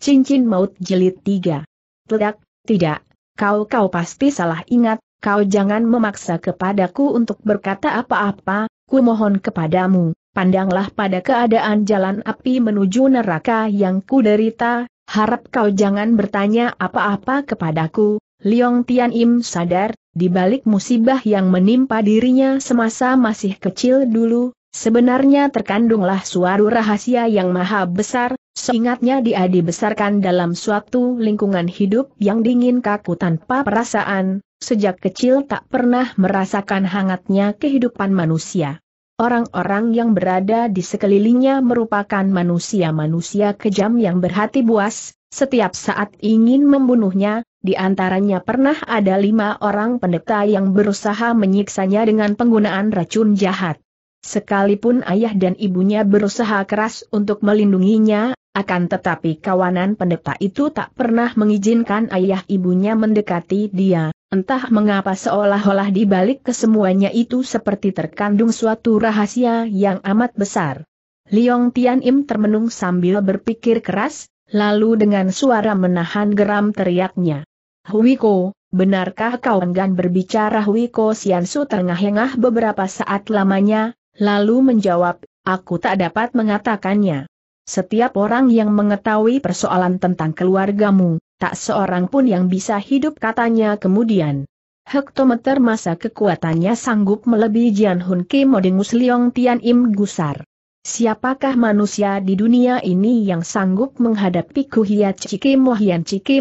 Cincin maut Jelit Tiga. Tidak, tidak, kau kau pasti salah ingat, kau jangan memaksa kepadaku untuk berkata apa-apa, ku mohon kepadamu, pandanglah pada keadaan jalan api menuju neraka yang ku derita, harap kau jangan bertanya apa-apa kepadaku, Liong Tian Im sadar, di balik musibah yang menimpa dirinya semasa masih kecil dulu, Sebenarnya terkandunglah suatu rahasia yang maha besar, seingatnya dia dibesarkan dalam suatu lingkungan hidup yang dingin kaku tanpa perasaan, sejak kecil tak pernah merasakan hangatnya kehidupan manusia. Orang-orang yang berada di sekelilingnya merupakan manusia-manusia kejam yang berhati buas, setiap saat ingin membunuhnya, di antaranya pernah ada lima orang pendeta yang berusaha menyiksanya dengan penggunaan racun jahat. Sekalipun ayah dan ibunya berusaha keras untuk melindunginya, akan tetapi kawanan pendeta itu tak pernah mengizinkan ayah ibunya mendekati dia, entah mengapa seolah-olah di balik kesemuanya itu seperti terkandung suatu rahasia yang amat besar. Liong Tian Im termenung sambil berpikir keras, lalu dengan suara menahan geram teriaknya. Huiko, benarkah kau enggan berbicara Huiko Siansu tengah engah beberapa saat lamanya, lalu menjawab, aku tak dapat mengatakannya. Setiap orang yang mengetahui persoalan tentang keluargamu, tak seorang pun yang bisa hidup katanya kemudian. Hektometer masa kekuatannya sanggup melebihi Jian Hun Ke Modingus Liong Tian Im Gusar. Siapakah manusia di dunia ini yang sanggup menghadapi Kuhia Cike Mohian Cike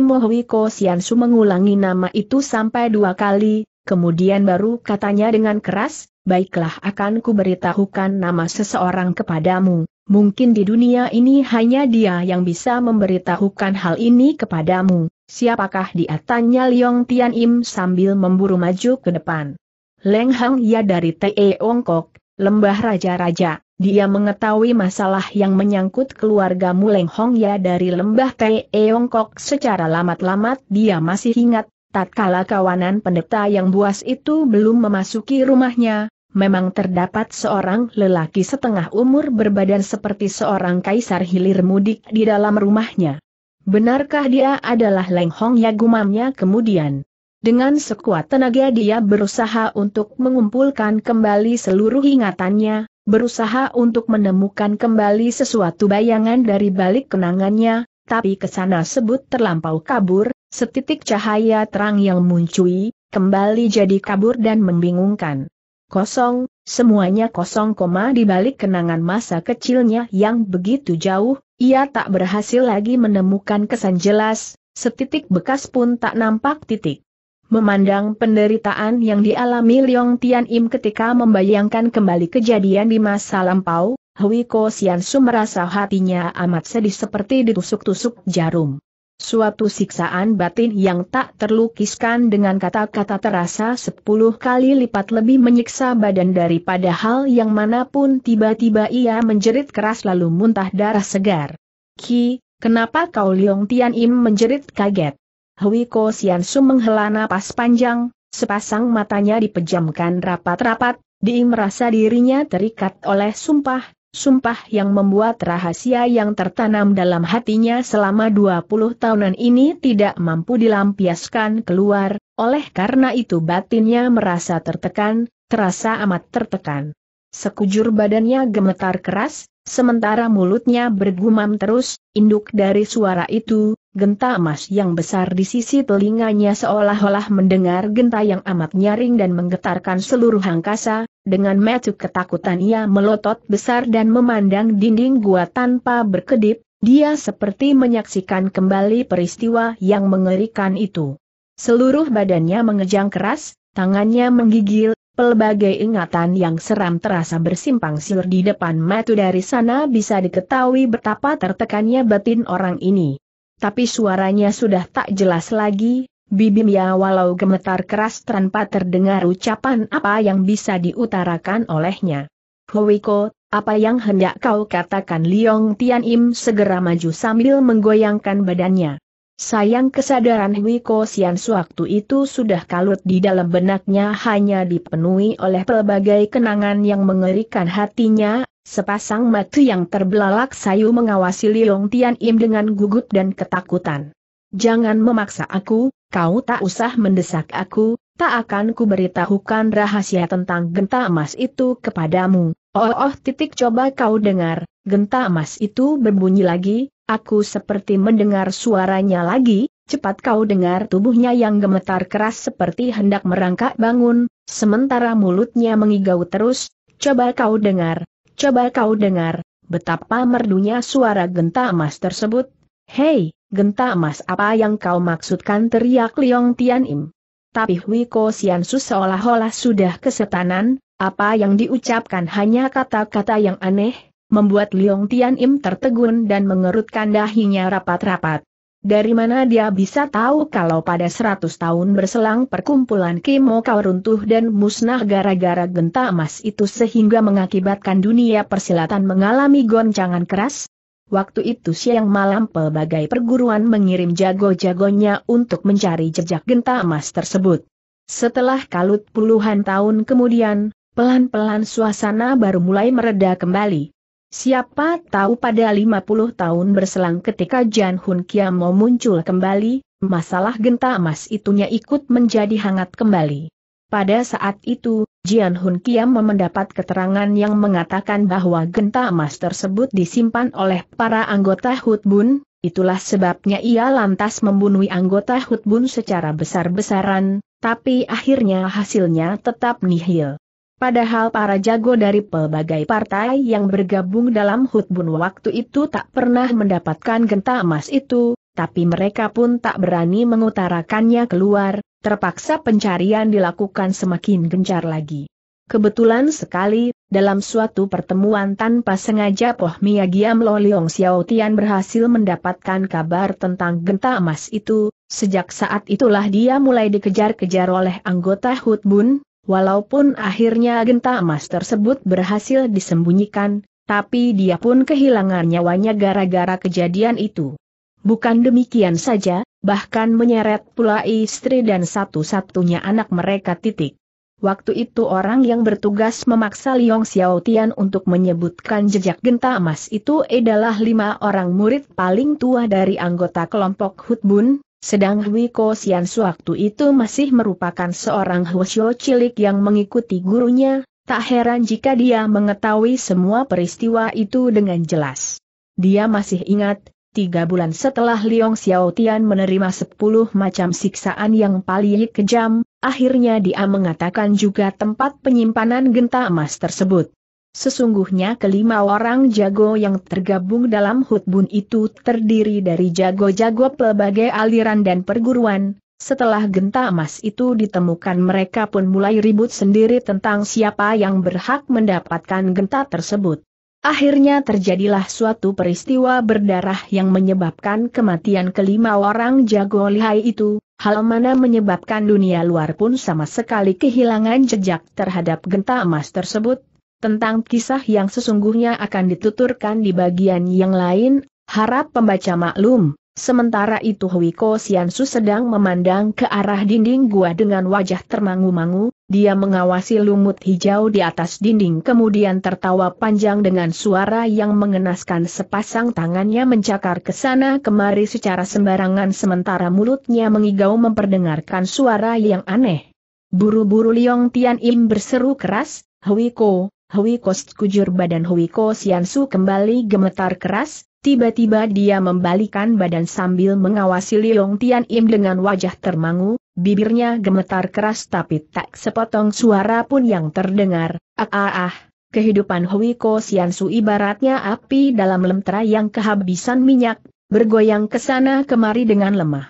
sian su mengulangi nama itu sampai dua kali, Kemudian baru katanya dengan keras, baiklah akan kuberitahukan nama seseorang kepadamu, mungkin di dunia ini hanya dia yang bisa memberitahukan hal ini kepadamu, siapakah dia tanya Liong Tian Im sambil memburu maju ke depan. Leng Hang Ya dari Te Ongkok, lembah raja-raja, dia mengetahui masalah yang menyangkut keluargamu Leng Hong Ya dari lembah Te Eongkok secara lamat-lamat dia masih ingat, Tatkala kawanan pendeta yang buas itu belum memasuki rumahnya, memang terdapat seorang lelaki setengah umur berbadan seperti seorang kaisar hilir mudik di dalam rumahnya. Benarkah dia adalah Leng Hong ya gumamnya kemudian? Dengan sekuat tenaga dia berusaha untuk mengumpulkan kembali seluruh ingatannya, berusaha untuk menemukan kembali sesuatu bayangan dari balik kenangannya, tapi kesana sebut terlampau kabur, Setitik cahaya terang yang muncul, kembali jadi kabur dan membingungkan. Kosong, semuanya kosong koma di balik kenangan masa kecilnya yang begitu jauh, ia tak berhasil lagi menemukan kesan jelas, setitik bekas pun tak nampak titik. Memandang penderitaan yang dialami Leong Tian Im ketika membayangkan kembali kejadian di masa lampau, Hui Ko Sian Su merasa hatinya amat sedih seperti ditusuk-tusuk jarum. Suatu siksaan batin yang tak terlukiskan dengan kata-kata terasa sepuluh kali lipat lebih menyiksa badan daripada hal yang manapun tiba-tiba ia menjerit keras lalu muntah darah segar. Ki, kenapa kau Leong Tian Im menjerit kaget? Hui Ko Sian Su menghela napas panjang, sepasang matanya dipejamkan rapat-rapat, Di merasa dirinya terikat oleh sumpah, sumpah yang membuat rahasia yang tertanam dalam hatinya selama 20 tahunan ini tidak mampu dilampiaskan keluar, oleh karena itu batinnya merasa tertekan, terasa amat tertekan. Sekujur badannya gemetar keras, sementara mulutnya bergumam terus, induk dari suara itu, Genta emas yang besar di sisi telinganya seolah-olah mendengar genta yang amat nyaring dan menggetarkan seluruh angkasa, dengan metu ketakutan ia melotot besar dan memandang dinding gua tanpa berkedip, dia seperti menyaksikan kembali peristiwa yang mengerikan itu. Seluruh badannya mengejang keras, tangannya menggigil, pelbagai ingatan yang seram terasa bersimpang siur di depan metu dari sana bisa diketahui betapa tertekannya batin orang ini tapi suaranya sudah tak jelas lagi, bibimnya walau gemetar keras tanpa terdengar ucapan apa yang bisa diutarakan olehnya. Huiko, apa yang hendak kau katakan Liong Tian Im segera maju sambil menggoyangkan badannya. Sayang kesadaran Huiko Sian sewaktu itu sudah kalut di dalam benaknya hanya dipenuhi oleh pelbagai kenangan yang mengerikan hatinya, Sepasang mata yang terbelalak sayu mengawasi Liong Tian Im dengan gugup dan ketakutan. Jangan memaksa aku, kau tak usah mendesak aku, tak akan kuberitahukan rahasia tentang genta emas itu kepadamu. Oh, oh titik coba kau dengar, genta emas itu berbunyi lagi, aku seperti mendengar suaranya lagi, cepat kau dengar tubuhnya yang gemetar keras seperti hendak merangkak bangun, sementara mulutnya mengigau terus, coba kau dengar, Coba kau dengar, betapa merdunya suara genta emas tersebut. Hei, genta emas apa yang kau maksudkan teriak Liong Tian Im. Tapi Hui Ko Sian Su seolah-olah sudah kesetanan, apa yang diucapkan hanya kata-kata yang aneh, membuat Liong Tian Im tertegun dan mengerutkan dahinya rapat-rapat. Dari mana dia bisa tahu kalau pada 100 tahun berselang perkumpulan Kimo kau runtuh dan musnah gara-gara genta emas itu sehingga mengakibatkan dunia persilatan mengalami goncangan keras? Waktu itu siang malam pelbagai perguruan mengirim jago-jagonya untuk mencari jejak genta emas tersebut. Setelah kalut puluhan tahun kemudian, pelan-pelan suasana baru mulai mereda kembali. Siapa tahu pada 50 tahun berselang ketika Jan Hun Kiam mau muncul kembali, masalah genta emas itunya ikut menjadi hangat kembali. Pada saat itu, Jian Hun Kiam mendapat keterangan yang mengatakan bahwa genta emas tersebut disimpan oleh para anggota Hutbun, itulah sebabnya ia lantas membunuh anggota Hutbun secara besar-besaran, tapi akhirnya hasilnya tetap nihil. Padahal para jago dari pelbagai partai yang bergabung dalam Hutbun waktu itu tak pernah mendapatkan genta emas itu, tapi mereka pun tak berani mengutarakannya keluar, terpaksa pencarian dilakukan semakin gencar lagi. Kebetulan sekali, dalam suatu pertemuan tanpa sengaja Poh Miyagiam Lo Leong Xiao Tian berhasil mendapatkan kabar tentang genta emas itu, sejak saat itulah dia mulai dikejar-kejar oleh anggota Hutbun, Walaupun akhirnya genta emas tersebut berhasil disembunyikan, tapi dia pun kehilangan nyawanya gara-gara kejadian itu. Bukan demikian saja, bahkan menyeret pula istri dan satu-satunya anak mereka titik. Waktu itu orang yang bertugas memaksa Liong Xiaotian untuk menyebutkan jejak genta emas itu adalah lima orang murid paling tua dari anggota kelompok Hutbun, sedang Hui Ko Sian sewaktu itu masih merupakan seorang Hwasyo cilik yang mengikuti gurunya, tak heran jika dia mengetahui semua peristiwa itu dengan jelas. Dia masih ingat, tiga bulan setelah Liong Xiaotian menerima sepuluh macam siksaan yang paling kejam, akhirnya dia mengatakan juga tempat penyimpanan genta emas tersebut. Sesungguhnya kelima orang jago yang tergabung dalam hutbun itu terdiri dari jago-jago pelbagai aliran dan perguruan. Setelah genta emas itu ditemukan mereka pun mulai ribut sendiri tentang siapa yang berhak mendapatkan genta tersebut. Akhirnya terjadilah suatu peristiwa berdarah yang menyebabkan kematian kelima orang jago lihai itu, hal mana menyebabkan dunia luar pun sama sekali kehilangan jejak terhadap genta emas tersebut, tentang kisah yang sesungguhnya akan dituturkan di bagian yang lain, harap pembaca maklum. Sementara itu Sian Siansu sedang memandang ke arah dinding gua dengan wajah termangu-mangu, dia mengawasi lumut hijau di atas dinding kemudian tertawa panjang dengan suara yang mengenaskan sepasang tangannya mencakar ke sana kemari secara sembarangan sementara mulutnya mengigau memperdengarkan suara yang aneh. Buru-buru Liong Tian Im berseru keras, Ko. Hui Kos kujur badan Hui Kos Yansu kembali gemetar keras, tiba-tiba dia membalikan badan sambil mengawasi Liong Tian Im dengan wajah termangu, bibirnya gemetar keras tapi tak sepotong suara pun yang terdengar, ah ah ah. Kehidupan Hui Kos Yansu ibaratnya api dalam lemtera yang kehabisan minyak, bergoyang ke sana kemari dengan lemah.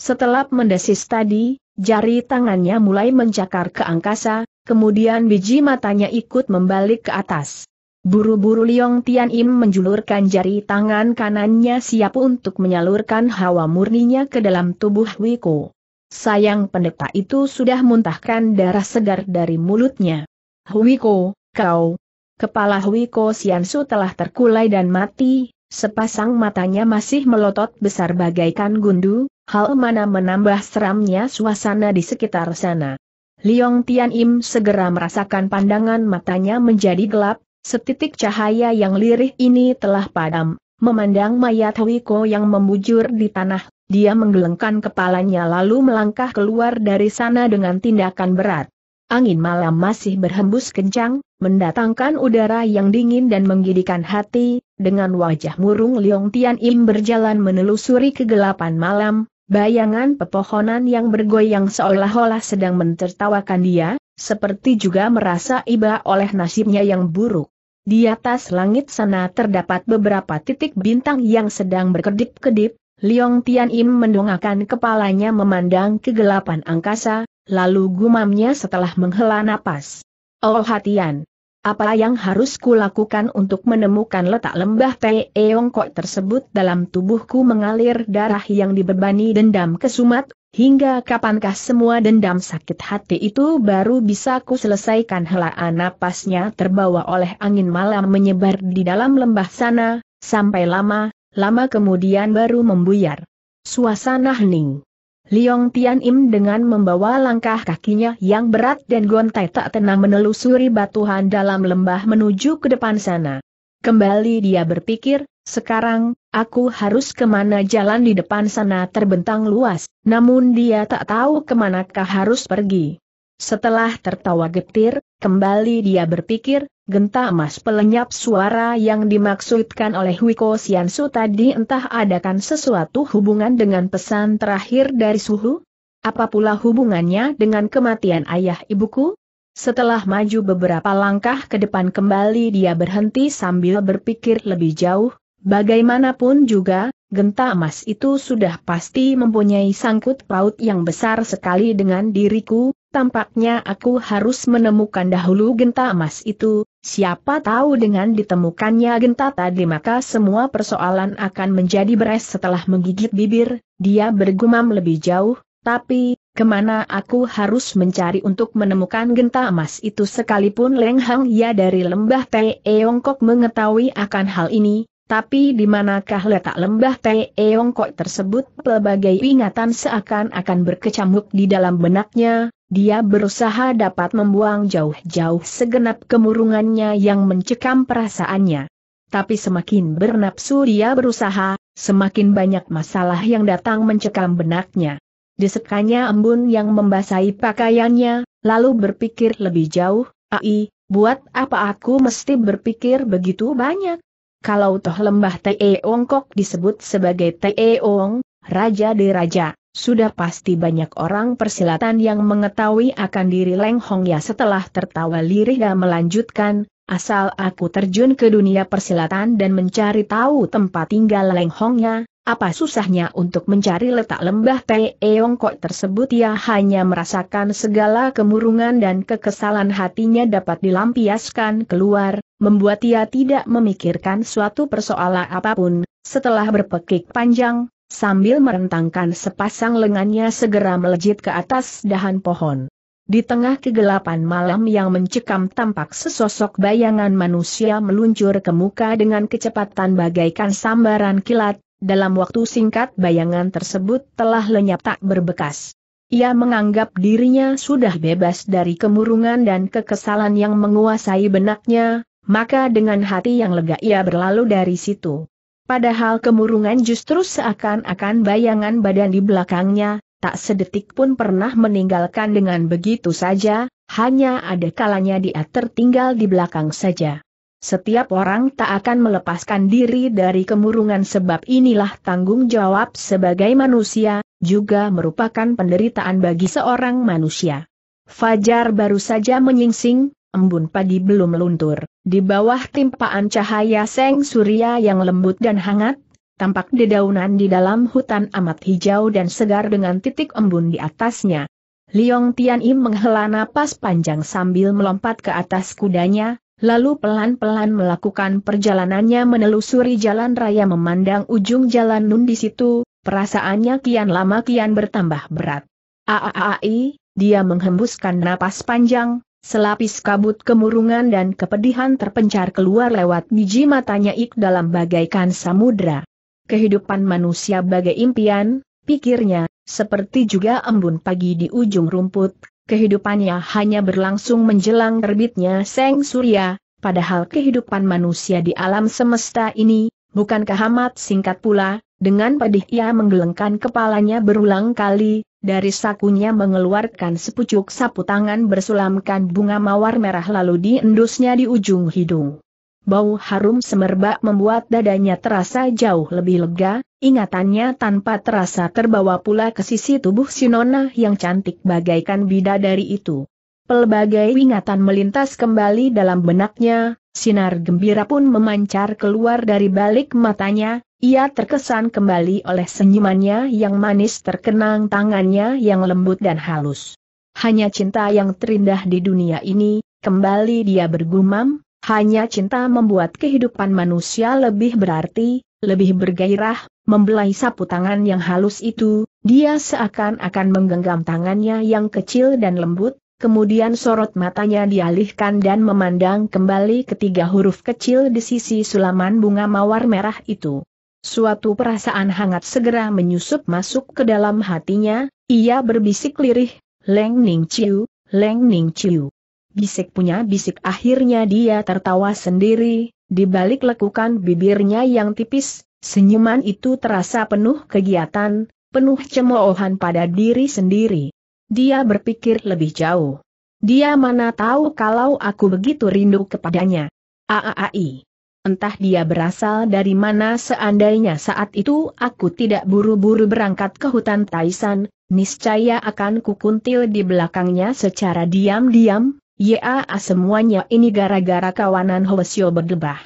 Setelah mendesis tadi, jari tangannya mulai mencakar ke angkasa, Kemudian biji matanya ikut membalik ke atas. Buru-buru Liong Tian Im menjulurkan jari tangan kanannya siap untuk menyalurkan hawa murninya ke dalam tubuh Wiko. Sayang pendeta itu sudah muntahkan darah segar dari mulutnya. Wiko, kau. Kepala Wiko Siansu telah terkulai dan mati, sepasang matanya masih melotot besar bagaikan gundu, hal mana menambah seramnya suasana di sekitar sana. Liong Tian Im segera merasakan pandangan matanya menjadi gelap, setitik cahaya yang lirih ini telah padam. Memandang mayat Wiko yang membujur di tanah, dia menggelengkan kepalanya lalu melangkah keluar dari sana dengan tindakan berat. Angin malam masih berhembus kencang, mendatangkan udara yang dingin dan menggigitkan hati, dengan wajah murung Liong Tian Im berjalan menelusuri kegelapan malam, Bayangan pepohonan yang bergoyang seolah-olah sedang mentertawakan dia, seperti juga merasa iba oleh nasibnya yang buruk. Di atas langit sana terdapat beberapa titik bintang yang sedang berkedip-kedip, Liong Tian Im mendongakkan kepalanya memandang kegelapan angkasa, lalu gumamnya setelah menghela napas. Oh Hatian, apa yang harus kulakukan untuk menemukan letak lembah Teongkok tersebut dalam tubuhku mengalir darah yang dibebani dendam kesumat, hingga kapankah semua dendam sakit hati itu baru bisa ku selesaikan helaan napasnya terbawa oleh angin malam menyebar di dalam lembah sana, sampai lama, lama kemudian baru membuyar. Suasana hening. Liong Tian Im dengan membawa langkah kakinya yang berat dan gontai tak tenang menelusuri batuhan dalam lembah menuju ke depan sana. Kembali dia berpikir, sekarang, aku harus kemana jalan di depan sana terbentang luas, namun dia tak tahu kemanakah harus pergi. Setelah tertawa getir, kembali dia berpikir, Genta emas pelenyap suara yang dimaksudkan oleh Wiko Siansu tadi entah adakan sesuatu hubungan dengan pesan terakhir dari Suhu? Apa pula hubungannya dengan kematian ayah ibuku? Setelah maju beberapa langkah ke depan kembali dia berhenti sambil berpikir lebih jauh, bagaimanapun juga, genta emas itu sudah pasti mempunyai sangkut paut yang besar sekali dengan diriku, tampaknya aku harus menemukan dahulu genta emas itu, siapa tahu dengan ditemukannya genta tadi maka semua persoalan akan menjadi beres setelah menggigit bibir, dia bergumam lebih jauh, tapi, kemana aku harus mencari untuk menemukan genta emas itu sekalipun lenghang Ya dari lembah Eongkok mengetahui akan hal ini, tapi di manakah letak lembah Teongkok tersebut? Pelbagai ingatan seakan-akan berkecamuk di dalam benaknya, dia berusaha dapat membuang jauh-jauh segenap kemurungannya yang mencekam perasaannya. Tapi semakin bernapsu dia berusaha, semakin banyak masalah yang datang mencekam benaknya. Disekanya embun yang membasahi pakaiannya, lalu berpikir lebih jauh, ai, buat apa aku mesti berpikir begitu banyak? kalau toh lembah Te Ongkok disebut sebagai Ong, Raja di Raja, sudah pasti banyak orang persilatan yang mengetahui akan diri Leng Hong Ya setelah tertawa lirih dan melanjutkan, asal aku terjun ke dunia persilatan dan mencari tahu tempat tinggal Leng Hong ya, apa susahnya untuk mencari letak lembah Peong Kok tersebut ia hanya merasakan segala kemurungan dan kekesalan hatinya dapat dilampiaskan keluar, membuat ia tidak memikirkan suatu persoalan apapun, setelah berpekik panjang, sambil merentangkan sepasang lengannya segera melejit ke atas dahan pohon. Di tengah kegelapan malam yang mencekam tampak sesosok bayangan manusia meluncur ke muka dengan kecepatan bagaikan sambaran kilat, dalam waktu singkat bayangan tersebut telah lenyap tak berbekas. Ia menganggap dirinya sudah bebas dari kemurungan dan kekesalan yang menguasai benaknya, maka dengan hati yang lega ia berlalu dari situ. Padahal kemurungan justru seakan-akan bayangan badan di belakangnya, tak sedetik pun pernah meninggalkan dengan begitu saja, hanya ada kalanya dia tertinggal di belakang saja. Setiap orang tak akan melepaskan diri dari kemurungan sebab inilah tanggung jawab sebagai manusia, juga merupakan penderitaan bagi seorang manusia. Fajar baru saja menyingsing, embun pagi belum luntur. Di bawah timpaan cahaya seng surya yang lembut dan hangat, tampak dedaunan di dalam hutan amat hijau dan segar dengan titik embun di atasnya. Liong Tian Im menghela napas panjang sambil melompat ke atas kudanya, lalu pelan-pelan melakukan perjalanannya menelusuri jalan raya memandang ujung jalan nun di situ, perasaannya kian lama kian bertambah berat. Aaai, dia menghembuskan napas panjang, selapis kabut kemurungan dan kepedihan terpencar keluar lewat biji matanya ik dalam bagaikan samudra. Kehidupan manusia bagai impian, pikirnya, seperti juga embun pagi di ujung rumput, kehidupannya hanya berlangsung menjelang terbitnya Seng Surya, padahal kehidupan manusia di alam semesta ini, bukankah amat singkat pula, dengan pedih ia menggelengkan kepalanya berulang kali, dari sakunya mengeluarkan sepucuk sapu tangan bersulamkan bunga mawar merah lalu diendusnya di ujung hidung. Bau harum semerbak membuat dadanya terasa jauh lebih lega, ingatannya tanpa terasa terbawa pula ke sisi tubuh Sinona yang cantik bagaikan bidadari itu. Pelbagai ingatan melintas kembali dalam benaknya, sinar gembira pun memancar keluar dari balik matanya, ia terkesan kembali oleh senyumannya yang manis terkenang tangannya yang lembut dan halus. Hanya cinta yang terindah di dunia ini, kembali dia bergumam, hanya cinta membuat kehidupan manusia lebih berarti, lebih bergairah, membelai sapu tangan yang halus itu, dia seakan-akan menggenggam tangannya yang kecil dan lembut, kemudian sorot matanya dialihkan dan memandang kembali ketiga huruf kecil di sisi sulaman bunga mawar merah itu. Suatu perasaan hangat segera menyusup masuk ke dalam hatinya, ia berbisik lirih, Leng Ning Chiu, Leng Ning Chiu. Bisik punya bisik akhirnya dia tertawa sendiri, di balik lekukan bibirnya yang tipis, senyuman itu terasa penuh kegiatan, penuh cemoohan pada diri sendiri. Dia berpikir lebih jauh. Dia mana tahu kalau aku begitu rindu kepadanya. Aaai. Entah dia berasal dari mana seandainya saat itu aku tidak buru-buru berangkat ke hutan Taisan, niscaya akan kukuntil di belakangnya secara diam-diam, Ya, semuanya ini gara-gara kawanan Hwasyo berdebah.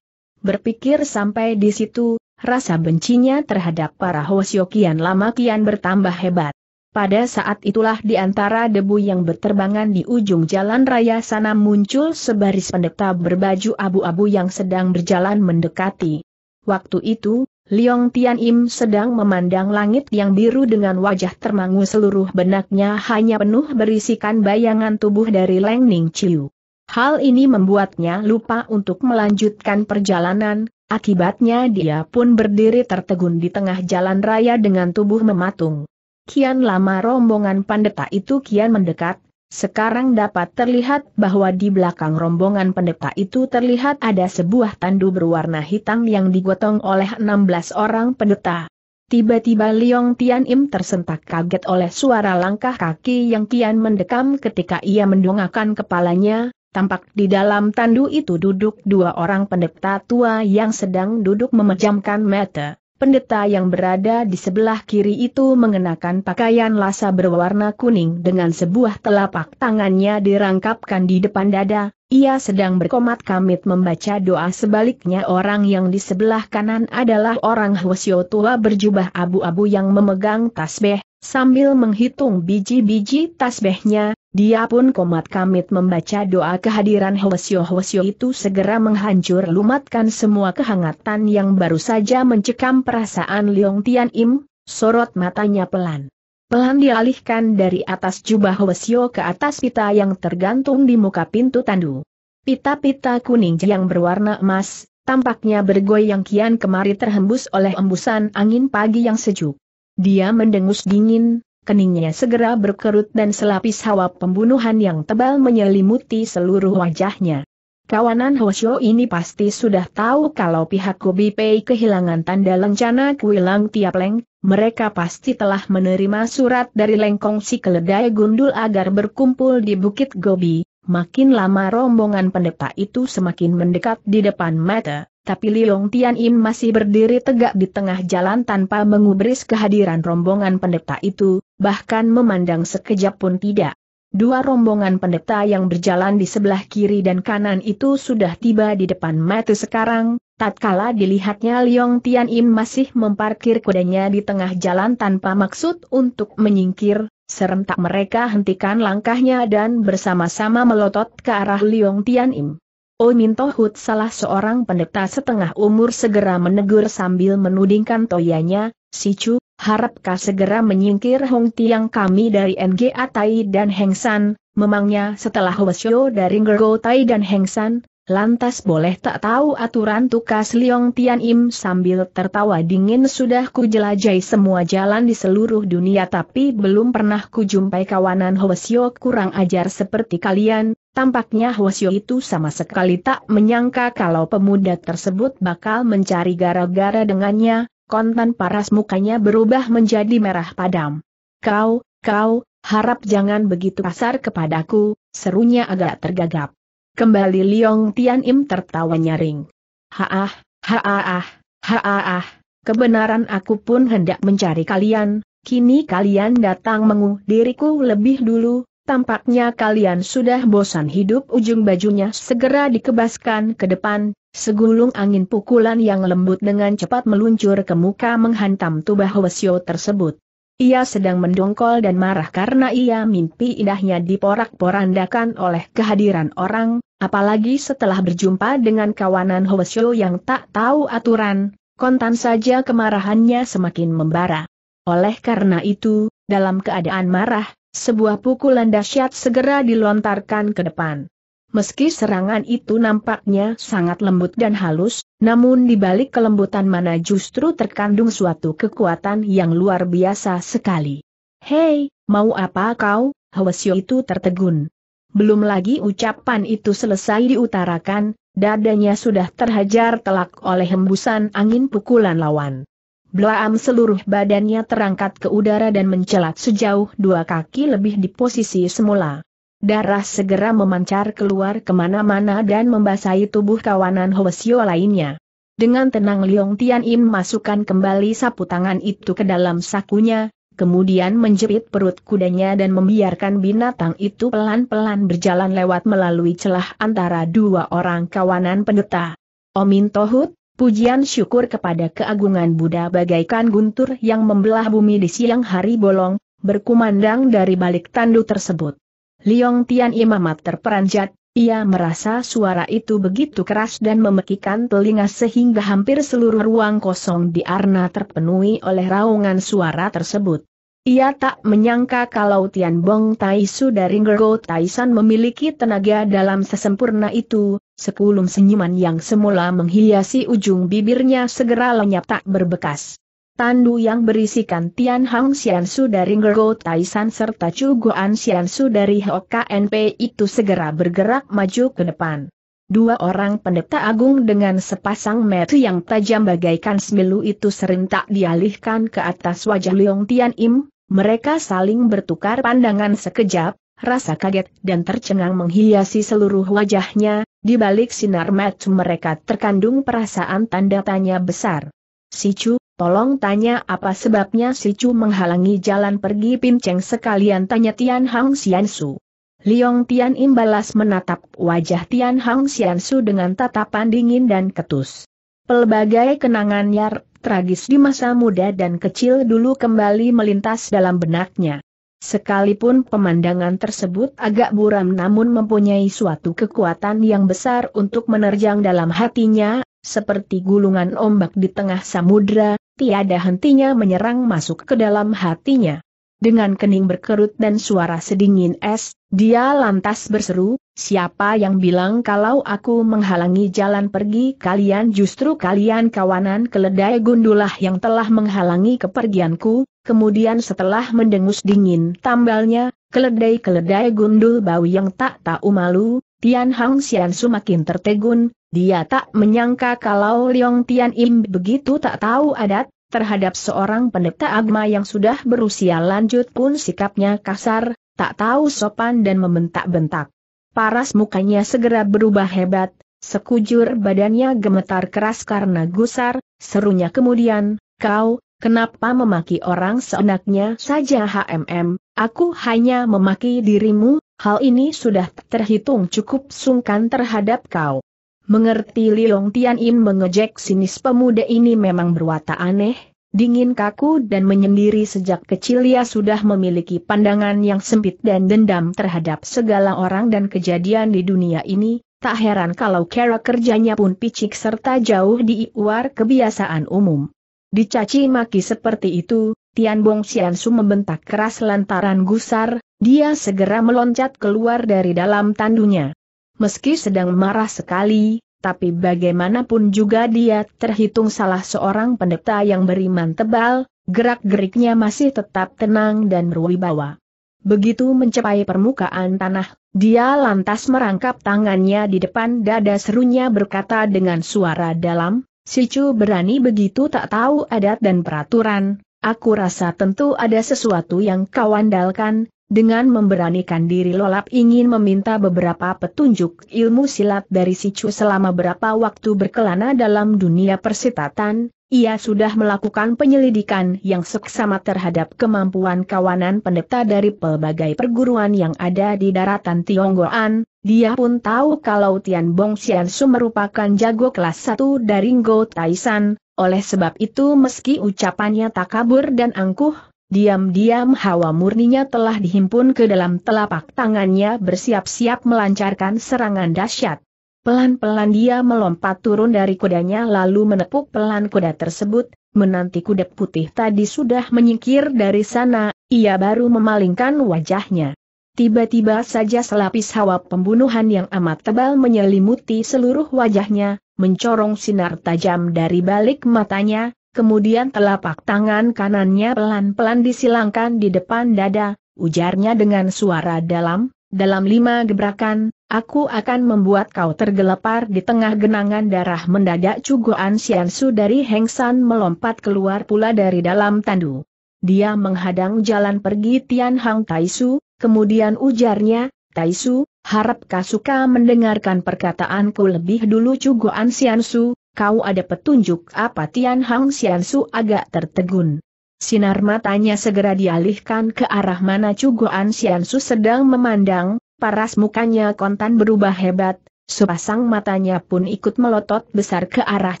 Berpikir sampai di situ, rasa bencinya terhadap para Hwasyo kian lama kian bertambah hebat. Pada saat itulah di antara debu yang berterbangan di ujung jalan raya sana muncul sebaris pendeta berbaju abu-abu yang sedang berjalan mendekati. Waktu itu, Liong Tian Im sedang memandang langit yang biru dengan wajah termangu seluruh benaknya hanya penuh berisikan bayangan tubuh dari Leng Ning Chiu. Hal ini membuatnya lupa untuk melanjutkan perjalanan, akibatnya dia pun berdiri tertegun di tengah jalan raya dengan tubuh mematung. Kian lama rombongan pandeta itu kian mendekat, sekarang dapat terlihat bahwa di belakang rombongan pendeta itu terlihat ada sebuah tandu berwarna hitam yang digotong oleh 16 orang pendeta. Tiba-tiba Liong Tian Im tersentak kaget oleh suara langkah kaki yang kian mendekam ketika ia mendongakkan kepalanya, tampak di dalam tandu itu duduk dua orang pendeta tua yang sedang duduk memejamkan mata. Pendeta yang berada di sebelah kiri itu mengenakan pakaian lasa berwarna kuning dengan sebuah telapak tangannya dirangkapkan di depan dada, ia sedang berkomat kamit membaca doa sebaliknya orang yang di sebelah kanan adalah orang Hwasyo tua berjubah abu-abu yang memegang tasbeh, sambil menghitung biji-biji tasbehnya, dia pun komat kamit membaca doa kehadiran Hwasyo Hwasyo itu segera menghancur lumatkan semua kehangatan yang baru saja mencekam perasaan Leong Tian Im, sorot matanya pelan. Pelan dialihkan dari atas jubah Hwasyo ke atas pita yang tergantung di muka pintu tandu. Pita-pita kuning yang berwarna emas, tampaknya bergoyang kian kemari terhembus oleh embusan angin pagi yang sejuk. Dia mendengus dingin, keningnya segera berkerut dan selapis hawa pembunuhan yang tebal menyelimuti seluruh wajahnya. Kawanan Hoshio ini pasti sudah tahu kalau pihak Kobi Pei kehilangan tanda lencana Kuilang Tiap Leng, mereka pasti telah menerima surat dari Lengkong si keledai gundul agar berkumpul di Bukit Gobi, makin lama rombongan pendeta itu semakin mendekat di depan mata tapi Liong Tian Im masih berdiri tegak di tengah jalan tanpa mengubris kehadiran rombongan pendeta itu, bahkan memandang sekejap pun tidak. Dua rombongan pendeta yang berjalan di sebelah kiri dan kanan itu sudah tiba di depan mata sekarang, tatkala dilihatnya Liong Tian Im masih memparkir kudanya di tengah jalan tanpa maksud untuk menyingkir, serentak mereka hentikan langkahnya dan bersama-sama melotot ke arah Liong Tian Im. Omin oh Tohut salah seorang pendeta setengah umur segera menegur sambil menudingkan toyanya, Si Chu, harapkah segera menyingkir Hong Tiang kami dari NGA Tai dan Heng San, memangnya setelah Wesyo dari Ngergo Tai dan Heng San, lantas boleh tak tahu aturan tukas Liong Tian Im sambil tertawa dingin sudah ku jelajahi semua jalan di seluruh dunia tapi belum pernah ku jumpai kawanan Hwasyo kurang ajar seperti kalian, Tampaknya Hwasyo itu sama sekali tak menyangka kalau pemuda tersebut bakal mencari gara-gara dengannya, kontan paras mukanya berubah menjadi merah padam. Kau, kau, harap jangan begitu kasar kepadaku, serunya agak tergagap. Kembali Liong Tian Im tertawa nyaring. Haah, haah, haah, kebenaran aku pun hendak mencari kalian, kini kalian datang mengu diriku lebih dulu, Tampaknya kalian sudah bosan hidup ujung bajunya segera dikebaskan ke depan, segulung angin pukulan yang lembut dengan cepat meluncur ke muka menghantam tubuh Wesio tersebut. Ia sedang mendongkol dan marah karena ia mimpi indahnya diporak-porandakan oleh kehadiran orang, apalagi setelah berjumpa dengan kawanan Wesio yang tak tahu aturan, kontan saja kemarahannya semakin membara. Oleh karena itu, dalam keadaan marah, sebuah pukulan dahsyat segera dilontarkan ke depan. Meski serangan itu nampaknya sangat lembut dan halus, namun di balik kelembutan mana justru terkandung suatu kekuatan yang luar biasa sekali. Hei, mau apa kau? Hwasyo itu tertegun. Belum lagi ucapan itu selesai diutarakan, dadanya sudah terhajar telak oleh hembusan angin pukulan lawan. Belaam seluruh badannya terangkat ke udara dan mencelat sejauh dua kaki lebih di posisi semula. Darah segera memancar keluar kemana-mana dan membasahi tubuh kawanan Hwasio lainnya. Dengan tenang Liong Tian masukkan kembali sapu tangan itu ke dalam sakunya, kemudian menjepit perut kudanya dan membiarkan binatang itu pelan-pelan berjalan lewat melalui celah antara dua orang kawanan pendeta. Omin Tohut, Pujian syukur kepada keagungan Buddha bagaikan guntur yang membelah bumi di siang hari bolong, berkumandang dari balik tandu tersebut. Liong Tian Imamat terperanjat, ia merasa suara itu begitu keras dan memekikan telinga sehingga hampir seluruh ruang kosong di Arna terpenuhi oleh raungan suara tersebut. Ia tak menyangka kalau Tian Bong Tai Su dari Gergo Taisan memiliki tenaga dalam sesempurna itu, Sepuluh senyuman yang semula menghiasi ujung bibirnya segera lenyap tak berbekas. Tandu yang berisikan Tian Hang Xiansu dari Ngergo Taisan serta Chu Guan Xiansu dari HKNP itu segera bergerak maju ke depan. Dua orang pendeta agung dengan sepasang metu yang tajam bagaikan semilu itu serentak dialihkan ke atas wajah Leong Tian Im, mereka saling bertukar pandangan sekejap, rasa kaget dan tercengang menghiasi seluruh wajahnya, di balik sinar mata mereka terkandung perasaan tanda tanya besar. Sicu, tolong tanya apa sebabnya Sicu menghalangi jalan pergi Pin Cheng sekalian tanya Tian Hang Xiansu. Liong Tian imbalas menatap wajah Tian Hang Su dengan tatapan dingin dan ketus. Pelbagai kenangan Yar tragis di masa muda dan kecil dulu kembali melintas dalam benaknya. Sekalipun pemandangan tersebut agak buram namun mempunyai suatu kekuatan yang besar untuk menerjang dalam hatinya, seperti gulungan ombak di tengah samudra, tiada hentinya menyerang masuk ke dalam hatinya. Dengan kening berkerut dan suara sedingin es, dia lantas berseru, Siapa yang bilang kalau aku menghalangi jalan pergi kalian justru kalian kawanan keledai gundulah yang telah menghalangi kepergianku, kemudian setelah mendengus dingin tambalnya, keledai-keledai gundul bau yang tak tahu malu, Tian Hang Xian semakin tertegun, dia tak menyangka kalau Leong Tian Im begitu tak tahu adat, terhadap seorang pendeta agama yang sudah berusia lanjut pun sikapnya kasar, tak tahu sopan dan membentak-bentak. Paras mukanya segera berubah hebat, sekujur badannya gemetar keras karena gusar, serunya kemudian, kau, kenapa memaki orang seenaknya saja HMM, aku hanya memaki dirimu, hal ini sudah terhitung cukup sungkan terhadap kau. Mengerti Liong Tian mengejek sinis pemuda ini memang berwata aneh, Dingin kaku dan menyendiri sejak kecil ia sudah memiliki pandangan yang sempit dan dendam terhadap segala orang dan kejadian di dunia ini, tak heran kalau cara kerjanya pun picik serta jauh di luar kebiasaan umum. Dicaci maki seperti itu, Tian Bong Xiansu membentak keras lantaran gusar, dia segera meloncat keluar dari dalam tandunya. Meski sedang marah sekali, tapi bagaimanapun juga dia terhitung salah seorang pendeta yang beriman tebal, gerak-geriknya masih tetap tenang dan berwibawa. Begitu mencapai permukaan tanah, dia lantas merangkap tangannya di depan dada serunya berkata dengan suara dalam, Si Chu berani begitu tak tahu adat dan peraturan, aku rasa tentu ada sesuatu yang kau andalkan, dengan memberanikan diri Lolap ingin meminta beberapa petunjuk ilmu silat dari si Chu selama berapa waktu berkelana dalam dunia persitatan, ia sudah melakukan penyelidikan yang seksama terhadap kemampuan kawanan pendeta dari pelbagai perguruan yang ada di daratan Tionggoan, dia pun tahu kalau Tian Bong Xian Su merupakan jago kelas 1 dari Ngo Taisan, oleh sebab itu meski ucapannya tak kabur dan angkuh, Diam-diam hawa murninya telah dihimpun ke dalam telapak tangannya bersiap-siap melancarkan serangan dahsyat. Pelan-pelan dia melompat turun dari kudanya lalu menepuk pelan kuda tersebut, menanti kuda putih tadi sudah menyingkir dari sana, ia baru memalingkan wajahnya. Tiba-tiba saja selapis hawa pembunuhan yang amat tebal menyelimuti seluruh wajahnya, mencorong sinar tajam dari balik matanya, kemudian telapak tangan kanannya pelan-pelan disilangkan di depan dada, ujarnya dengan suara dalam, dalam lima gebrakan, aku akan membuat kau tergelepar di tengah genangan darah mendadak cugoan Siansu dari Hengsan melompat keluar pula dari dalam tandu. Dia menghadang jalan pergi Tian Hang Taisu, kemudian ujarnya, Taisu, harap suka mendengarkan perkataanku lebih dulu Cugoan Siansu, kau ada petunjuk apa Tian Hang Xian Su agak tertegun. Sinar matanya segera dialihkan ke arah mana cuguan Xian Su sedang memandang, paras mukanya kontan berubah hebat, sepasang matanya pun ikut melotot besar ke arah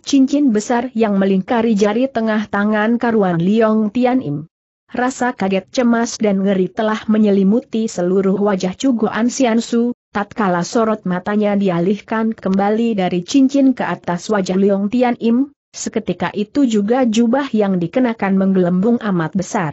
cincin besar yang melingkari jari tengah tangan karuan Liong Tian Im. Rasa kaget cemas dan ngeri telah menyelimuti seluruh wajah cuguan Xian Su, Tatkala sorot matanya dialihkan kembali dari cincin ke atas wajah Leong Tian Im, seketika itu juga jubah yang dikenakan menggelembung amat besar.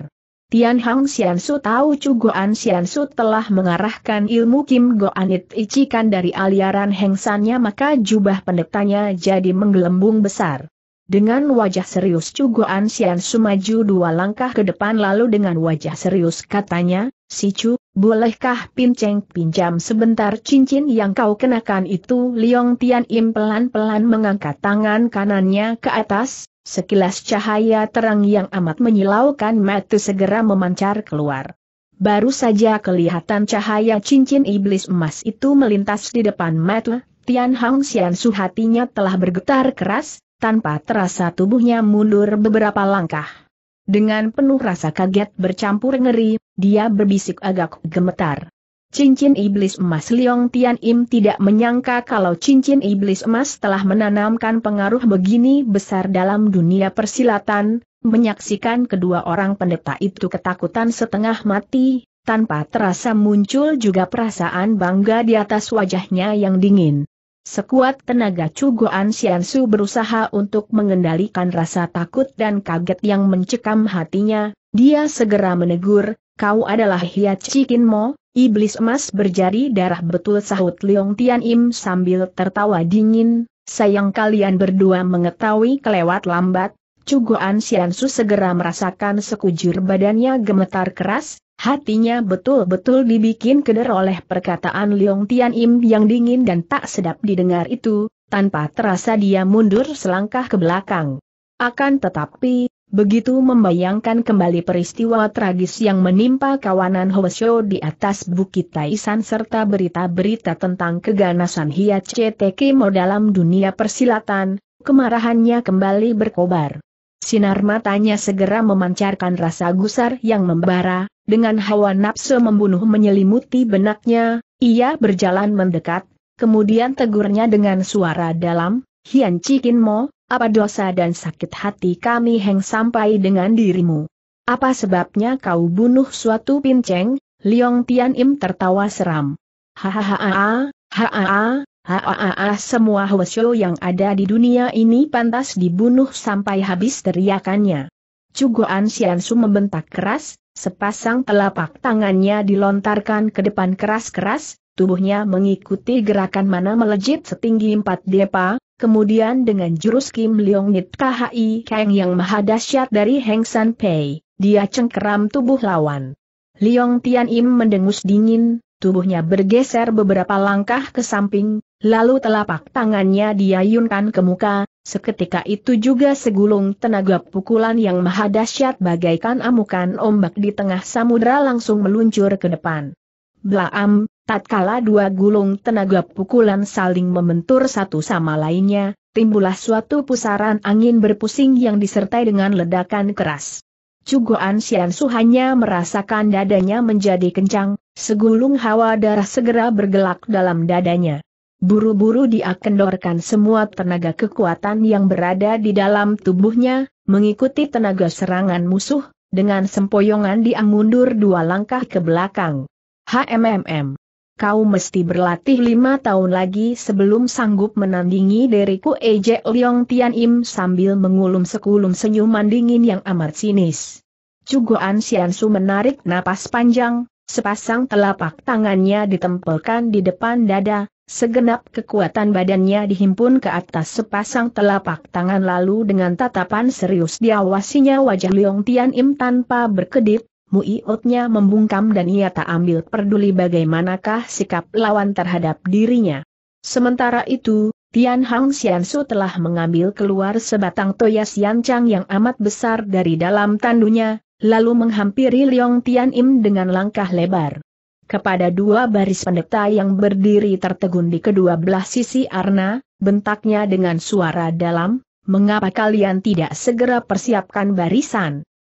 Tian Hang su tahu Chu Goan Su telah mengarahkan ilmu Kim Goanit Ichikan dari aliaran hengsannya maka jubah pendetanya jadi menggelembung besar. Dengan wajah serius Chu Goan Su maju dua langkah ke depan lalu dengan wajah serius katanya, Si Chu Bolehkah Pinceng pinjam sebentar cincin yang kau kenakan itu? Liong Tian Im pelan-pelan mengangkat tangan kanannya ke atas, sekilas cahaya terang yang amat menyilaukan mata segera memancar keluar. Baru saja kelihatan cahaya cincin iblis emas itu melintas di depan mata, Tian Hang Xian Su hatinya telah bergetar keras, tanpa terasa tubuhnya mundur beberapa langkah. Dengan penuh rasa kaget bercampur ngeri, dia berbisik agak gemetar. Cincin iblis emas Liong Tian Im tidak menyangka kalau cincin iblis emas telah menanamkan pengaruh begini besar dalam dunia persilatan, menyaksikan kedua orang pendeta itu ketakutan setengah mati, tanpa terasa muncul juga perasaan bangga di atas wajahnya yang dingin. Sekuat tenaga Cugoan Su berusaha untuk mengendalikan rasa takut dan kaget yang mencekam hatinya, dia segera menegur, kau adalah Chikin Mo, iblis emas berjari darah betul sahut Leong Tian Im sambil tertawa dingin, sayang kalian berdua mengetahui kelewat lambat, Cugoan Su segera merasakan sekujur badannya gemetar keras, Hatinya betul-betul dibikin keder oleh perkataan Leong Tian Im yang dingin dan tak sedap didengar itu, tanpa terasa dia mundur selangkah ke belakang. Akan tetapi, begitu membayangkan kembali peristiwa tragis yang menimpa kawanan Hoesho di atas Bukit Taisan serta berita-berita tentang keganasan CTK Tekimo dalam dunia persilatan, kemarahannya kembali berkobar. Sinar matanya segera memancarkan rasa gusar yang membara, dengan hawa nafsu membunuh menyelimuti benaknya, ia berjalan mendekat, kemudian tegurnya dengan suara dalam, Hian Cikin Mo, apa dosa dan sakit hati kami heng sampai dengan dirimu? Apa sebabnya kau bunuh suatu pinceng? Liong Tian Im tertawa seram. Hahaha, hahaha, hahaha semua Hwasyo yang ada di dunia ini pantas dibunuh sampai habis teriakannya. Cuguan Xiansu membentak keras, Sepasang telapak tangannya dilontarkan ke depan keras-keras, tubuhnya mengikuti gerakan mana melejit setinggi empat depa, kemudian dengan jurus Kim Leong Nit KHI Kang yang maha dahsyat dari Heng San Pei, dia cengkeram tubuh lawan. Leong Tian Im mendengus dingin, tubuhnya bergeser beberapa langkah ke samping, lalu telapak tangannya diayunkan ke muka, Seketika itu juga segulung tenaga pukulan yang maha dahsyat bagaikan amukan ombak di tengah samudra langsung meluncur ke depan. Blaam, tatkala dua gulung tenaga pukulan saling membentur satu sama lainnya, timbullah suatu pusaran angin berpusing yang disertai dengan ledakan keras. Cugoan Sian Su hanya merasakan dadanya menjadi kencang, segulung hawa darah segera bergelak dalam dadanya. Buru-buru dia kendorkan semua tenaga kekuatan yang berada di dalam tubuhnya, mengikuti tenaga serangan musuh, dengan sempoyongan dia mundur dua langkah ke belakang. HMMM. Kau mesti berlatih lima tahun lagi sebelum sanggup menandingi diriku ejek Leong Tian Im sambil mengulum sekulum senyum dingin yang amat sinis. Cuguan Xiansu menarik napas panjang, sepasang telapak tangannya ditempelkan di depan dada, Segenap kekuatan badannya dihimpun ke atas sepasang telapak tangan lalu dengan tatapan serius diawasinya wajah Leong Tian Im tanpa berkedip, muiotnya membungkam dan ia tak ambil peduli bagaimanakah sikap lawan terhadap dirinya. Sementara itu, Tian Hang Xiansu telah mengambil keluar sebatang toya siancang yang amat besar dari dalam tandunya, lalu menghampiri Leong Tian Im dengan langkah lebar kepada dua baris pendeta yang berdiri tertegun di kedua belah sisi Arna, bentaknya dengan suara dalam, mengapa kalian tidak segera persiapkan barisan?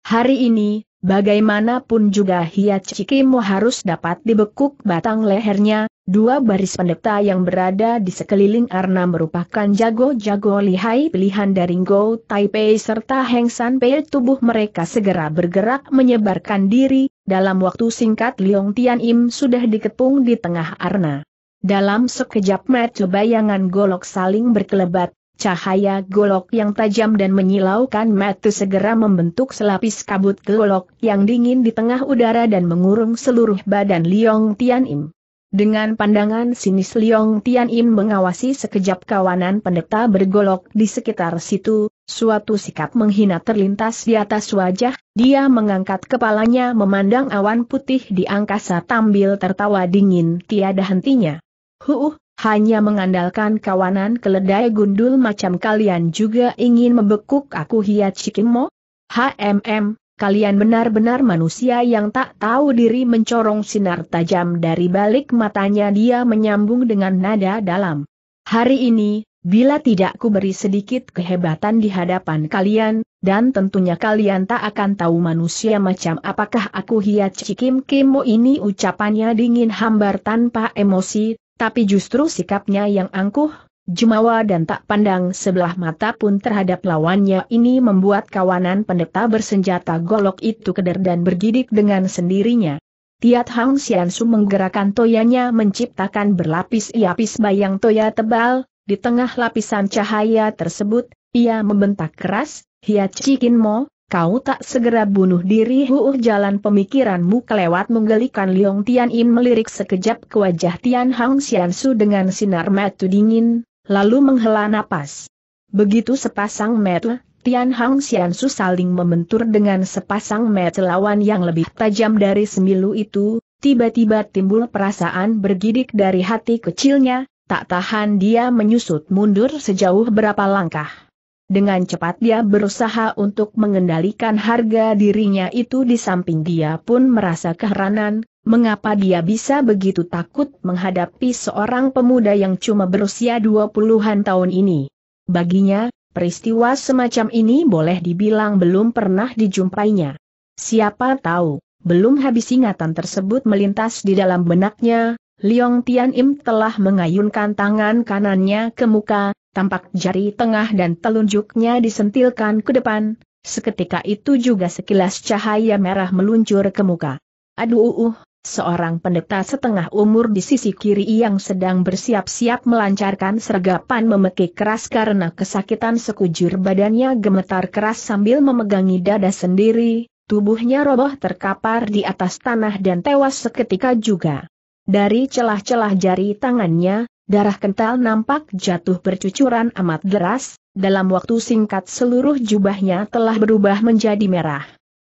Hari ini, bagaimanapun juga Cikimu harus dapat dibekuk batang lehernya, dua baris pendeta yang berada di sekeliling Arna merupakan jago-jago lihai pilihan dari Go Taipei serta Heng Sanpei tubuh mereka segera bergerak menyebarkan diri, dalam waktu singkat Liong Tian Im sudah dikepung di tengah Arna. Dalam sekejap mata bayangan golok saling berkelebat, Cahaya golok yang tajam dan menyilaukan mata segera membentuk selapis kabut golok yang dingin di tengah udara dan mengurung seluruh badan Liong Tian Im. Dengan pandangan sinis Liong Tian Im mengawasi sekejap kawanan pendeta bergolok di sekitar situ, suatu sikap menghina terlintas di atas wajah, dia mengangkat kepalanya memandang awan putih di angkasa tampil tertawa dingin tiada hentinya. Huh, hanya mengandalkan kawanan keledai gundul macam kalian juga ingin membekuk aku hiat Shikimo? HMM, kalian benar-benar manusia yang tak tahu diri mencorong sinar tajam dari balik matanya dia menyambung dengan nada dalam. Hari ini, bila tidak ku beri sedikit kehebatan di hadapan kalian, dan tentunya kalian tak akan tahu manusia macam apakah aku hiat Cikim Kimo ini ucapannya dingin hambar tanpa emosi, tapi justru sikapnya yang angkuh, Jemawa dan tak pandang sebelah mata pun terhadap lawannya ini membuat kawanan pendeta bersenjata golok itu keder dan bergidik dengan sendirinya. Tiat Hang Su menggerakkan toyanya menciptakan berlapis-lapis bayang toya tebal, di tengah lapisan cahaya tersebut, ia membentak keras, Hiat Mo! kau tak segera bunuh diri Huuh jalan pemikiranmu kelewat menggelikan Liong Tian Im melirik sekejap ke wajah Tian Hang Xian Su dengan sinar mata dingin, lalu menghela napas. Begitu sepasang mata, Tian Hang Xian Su saling membentur dengan sepasang mata lawan yang lebih tajam dari semilu itu, tiba-tiba timbul perasaan bergidik dari hati kecilnya, tak tahan dia menyusut mundur sejauh berapa langkah. Dengan cepat dia berusaha untuk mengendalikan harga dirinya itu di samping dia pun merasa keheranan, mengapa dia bisa begitu takut menghadapi seorang pemuda yang cuma berusia 20-an tahun ini. Baginya, peristiwa semacam ini boleh dibilang belum pernah dijumpainya. Siapa tahu, belum habis ingatan tersebut melintas di dalam benaknya, Liong Tian Im telah mengayunkan tangan kanannya ke muka, tampak jari tengah dan telunjuknya disentilkan ke depan, seketika itu juga sekilas cahaya merah meluncur ke muka. Aduh, uh, uh seorang pendeta setengah umur di sisi kiri yang sedang bersiap-siap melancarkan sergapan memekik keras karena kesakitan sekujur badannya gemetar keras sambil memegangi dada sendiri, tubuhnya roboh terkapar di atas tanah dan tewas seketika juga. Dari celah-celah jari tangannya, Darah kental nampak jatuh bercucuran amat deras, dalam waktu singkat seluruh jubahnya telah berubah menjadi merah.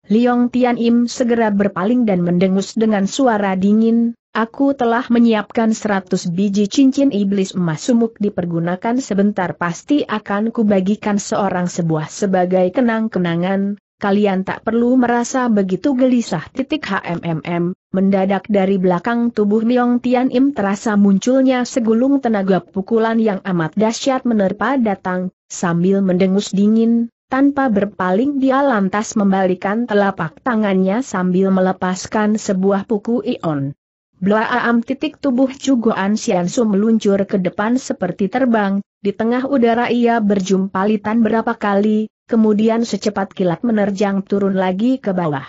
Liong Tian Im segera berpaling dan mendengus dengan suara dingin, aku telah menyiapkan seratus biji cincin iblis emas sumuk dipergunakan sebentar pasti akan kubagikan seorang sebuah sebagai kenang-kenangan, kalian tak perlu merasa begitu gelisah. Titik HMMM, mendadak dari belakang tubuh Myong Tian Im terasa munculnya segulung tenaga pukulan yang amat dahsyat menerpa datang, sambil mendengus dingin, tanpa berpaling dia lantas membalikan telapak tangannya sambil melepaskan sebuah puku ion. Blaam titik tubuh Cugoan Siansu meluncur ke depan seperti terbang, di tengah udara ia berjumpa litan berapa kali, kemudian secepat kilat menerjang turun lagi ke bawah.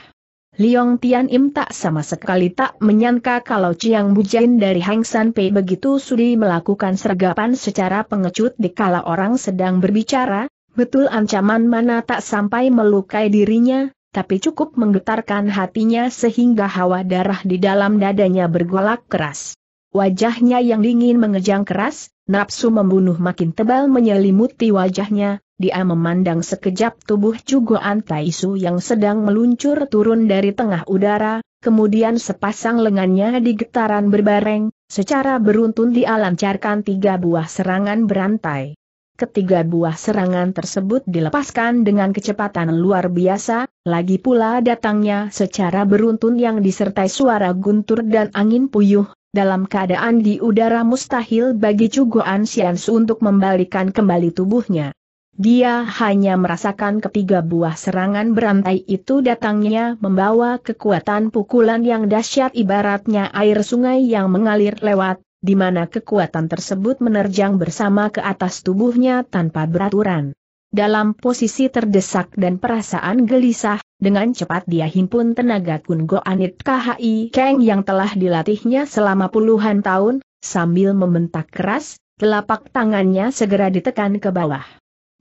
Liong Tian Im tak sama sekali tak menyangka kalau Chiang Bujain dari Hang San Pei begitu sudi melakukan sergapan secara pengecut di kala orang sedang berbicara, betul ancaman mana tak sampai melukai dirinya, tapi cukup menggetarkan hatinya sehingga hawa darah di dalam dadanya bergolak keras. Wajahnya yang dingin mengejang keras, nafsu membunuh makin tebal menyelimuti wajahnya, dia memandang sekejap tubuh Cugoan Antaisu yang sedang meluncur turun dari tengah udara, kemudian sepasang lengannya di getaran berbareng, secara beruntun dia lancarkan tiga buah serangan berantai. Ketiga buah serangan tersebut dilepaskan dengan kecepatan luar biasa, lagi pula datangnya secara beruntun yang disertai suara guntur dan angin puyuh, dalam keadaan di udara mustahil bagi Cugoan Siansu untuk membalikan kembali tubuhnya. Dia hanya merasakan ketiga buah serangan berantai itu datangnya membawa kekuatan pukulan yang dahsyat ibaratnya air sungai yang mengalir lewat, di mana kekuatan tersebut menerjang bersama ke atas tubuhnya tanpa beraturan. Dalam posisi terdesak dan perasaan gelisah, dengan cepat dia himpun tenaga Kungo Anit KHI Keng yang telah dilatihnya selama puluhan tahun, sambil membentak keras, telapak tangannya segera ditekan ke bawah.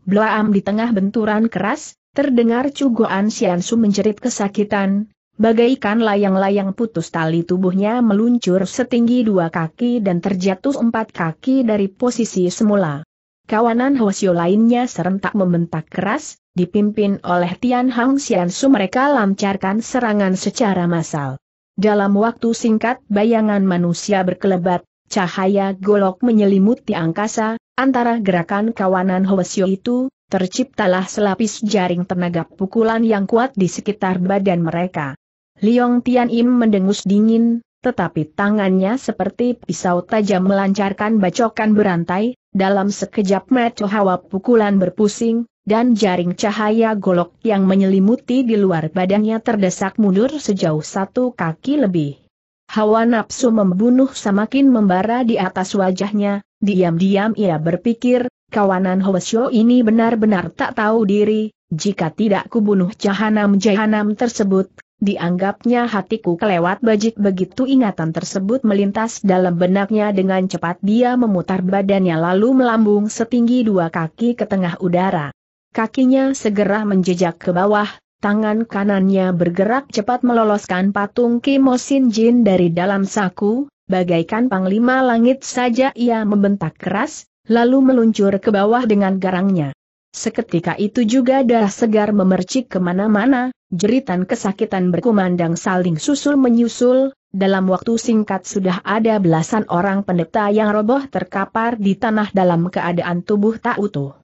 Blaam di tengah benturan keras, terdengar cugoan Siansu menjerit kesakitan, bagaikan layang-layang putus tali tubuhnya meluncur setinggi dua kaki dan terjatuh empat kaki dari posisi semula. Kawanan Hwasyo lainnya serentak membentak keras, dipimpin oleh Tian Hang Siansu mereka lancarkan serangan secara massal. Dalam waktu singkat bayangan manusia berkelebat, cahaya golok menyelimuti angkasa, Antara gerakan kawanan Hwasyo itu, terciptalah selapis jaring tenaga pukulan yang kuat di sekitar badan mereka. Liong Tian Im mendengus dingin, tetapi tangannya seperti pisau tajam melancarkan bacokan berantai, dalam sekejap mata hawa pukulan berpusing, dan jaring cahaya golok yang menyelimuti di luar badannya terdesak mundur sejauh satu kaki lebih. Hawa nafsu membunuh semakin membara di atas wajahnya, Diam-diam ia berpikir, kawanan Hwasyo ini benar-benar tak tahu diri, jika tidak kubunuh jahanam-jahanam tersebut, dianggapnya hatiku kelewat bajik begitu ingatan tersebut melintas dalam benaknya dengan cepat dia memutar badannya lalu melambung setinggi dua kaki ke tengah udara. Kakinya segera menjejak ke bawah, tangan kanannya bergerak cepat meloloskan patung Kimo Sin Jin dari dalam saku, bagaikan panglima langit saja ia membentak keras, lalu meluncur ke bawah dengan garangnya. Seketika itu juga darah segar memercik kemana-mana, jeritan kesakitan berkumandang saling susul menyusul, dalam waktu singkat sudah ada belasan orang pendeta yang roboh terkapar di tanah dalam keadaan tubuh tak utuh.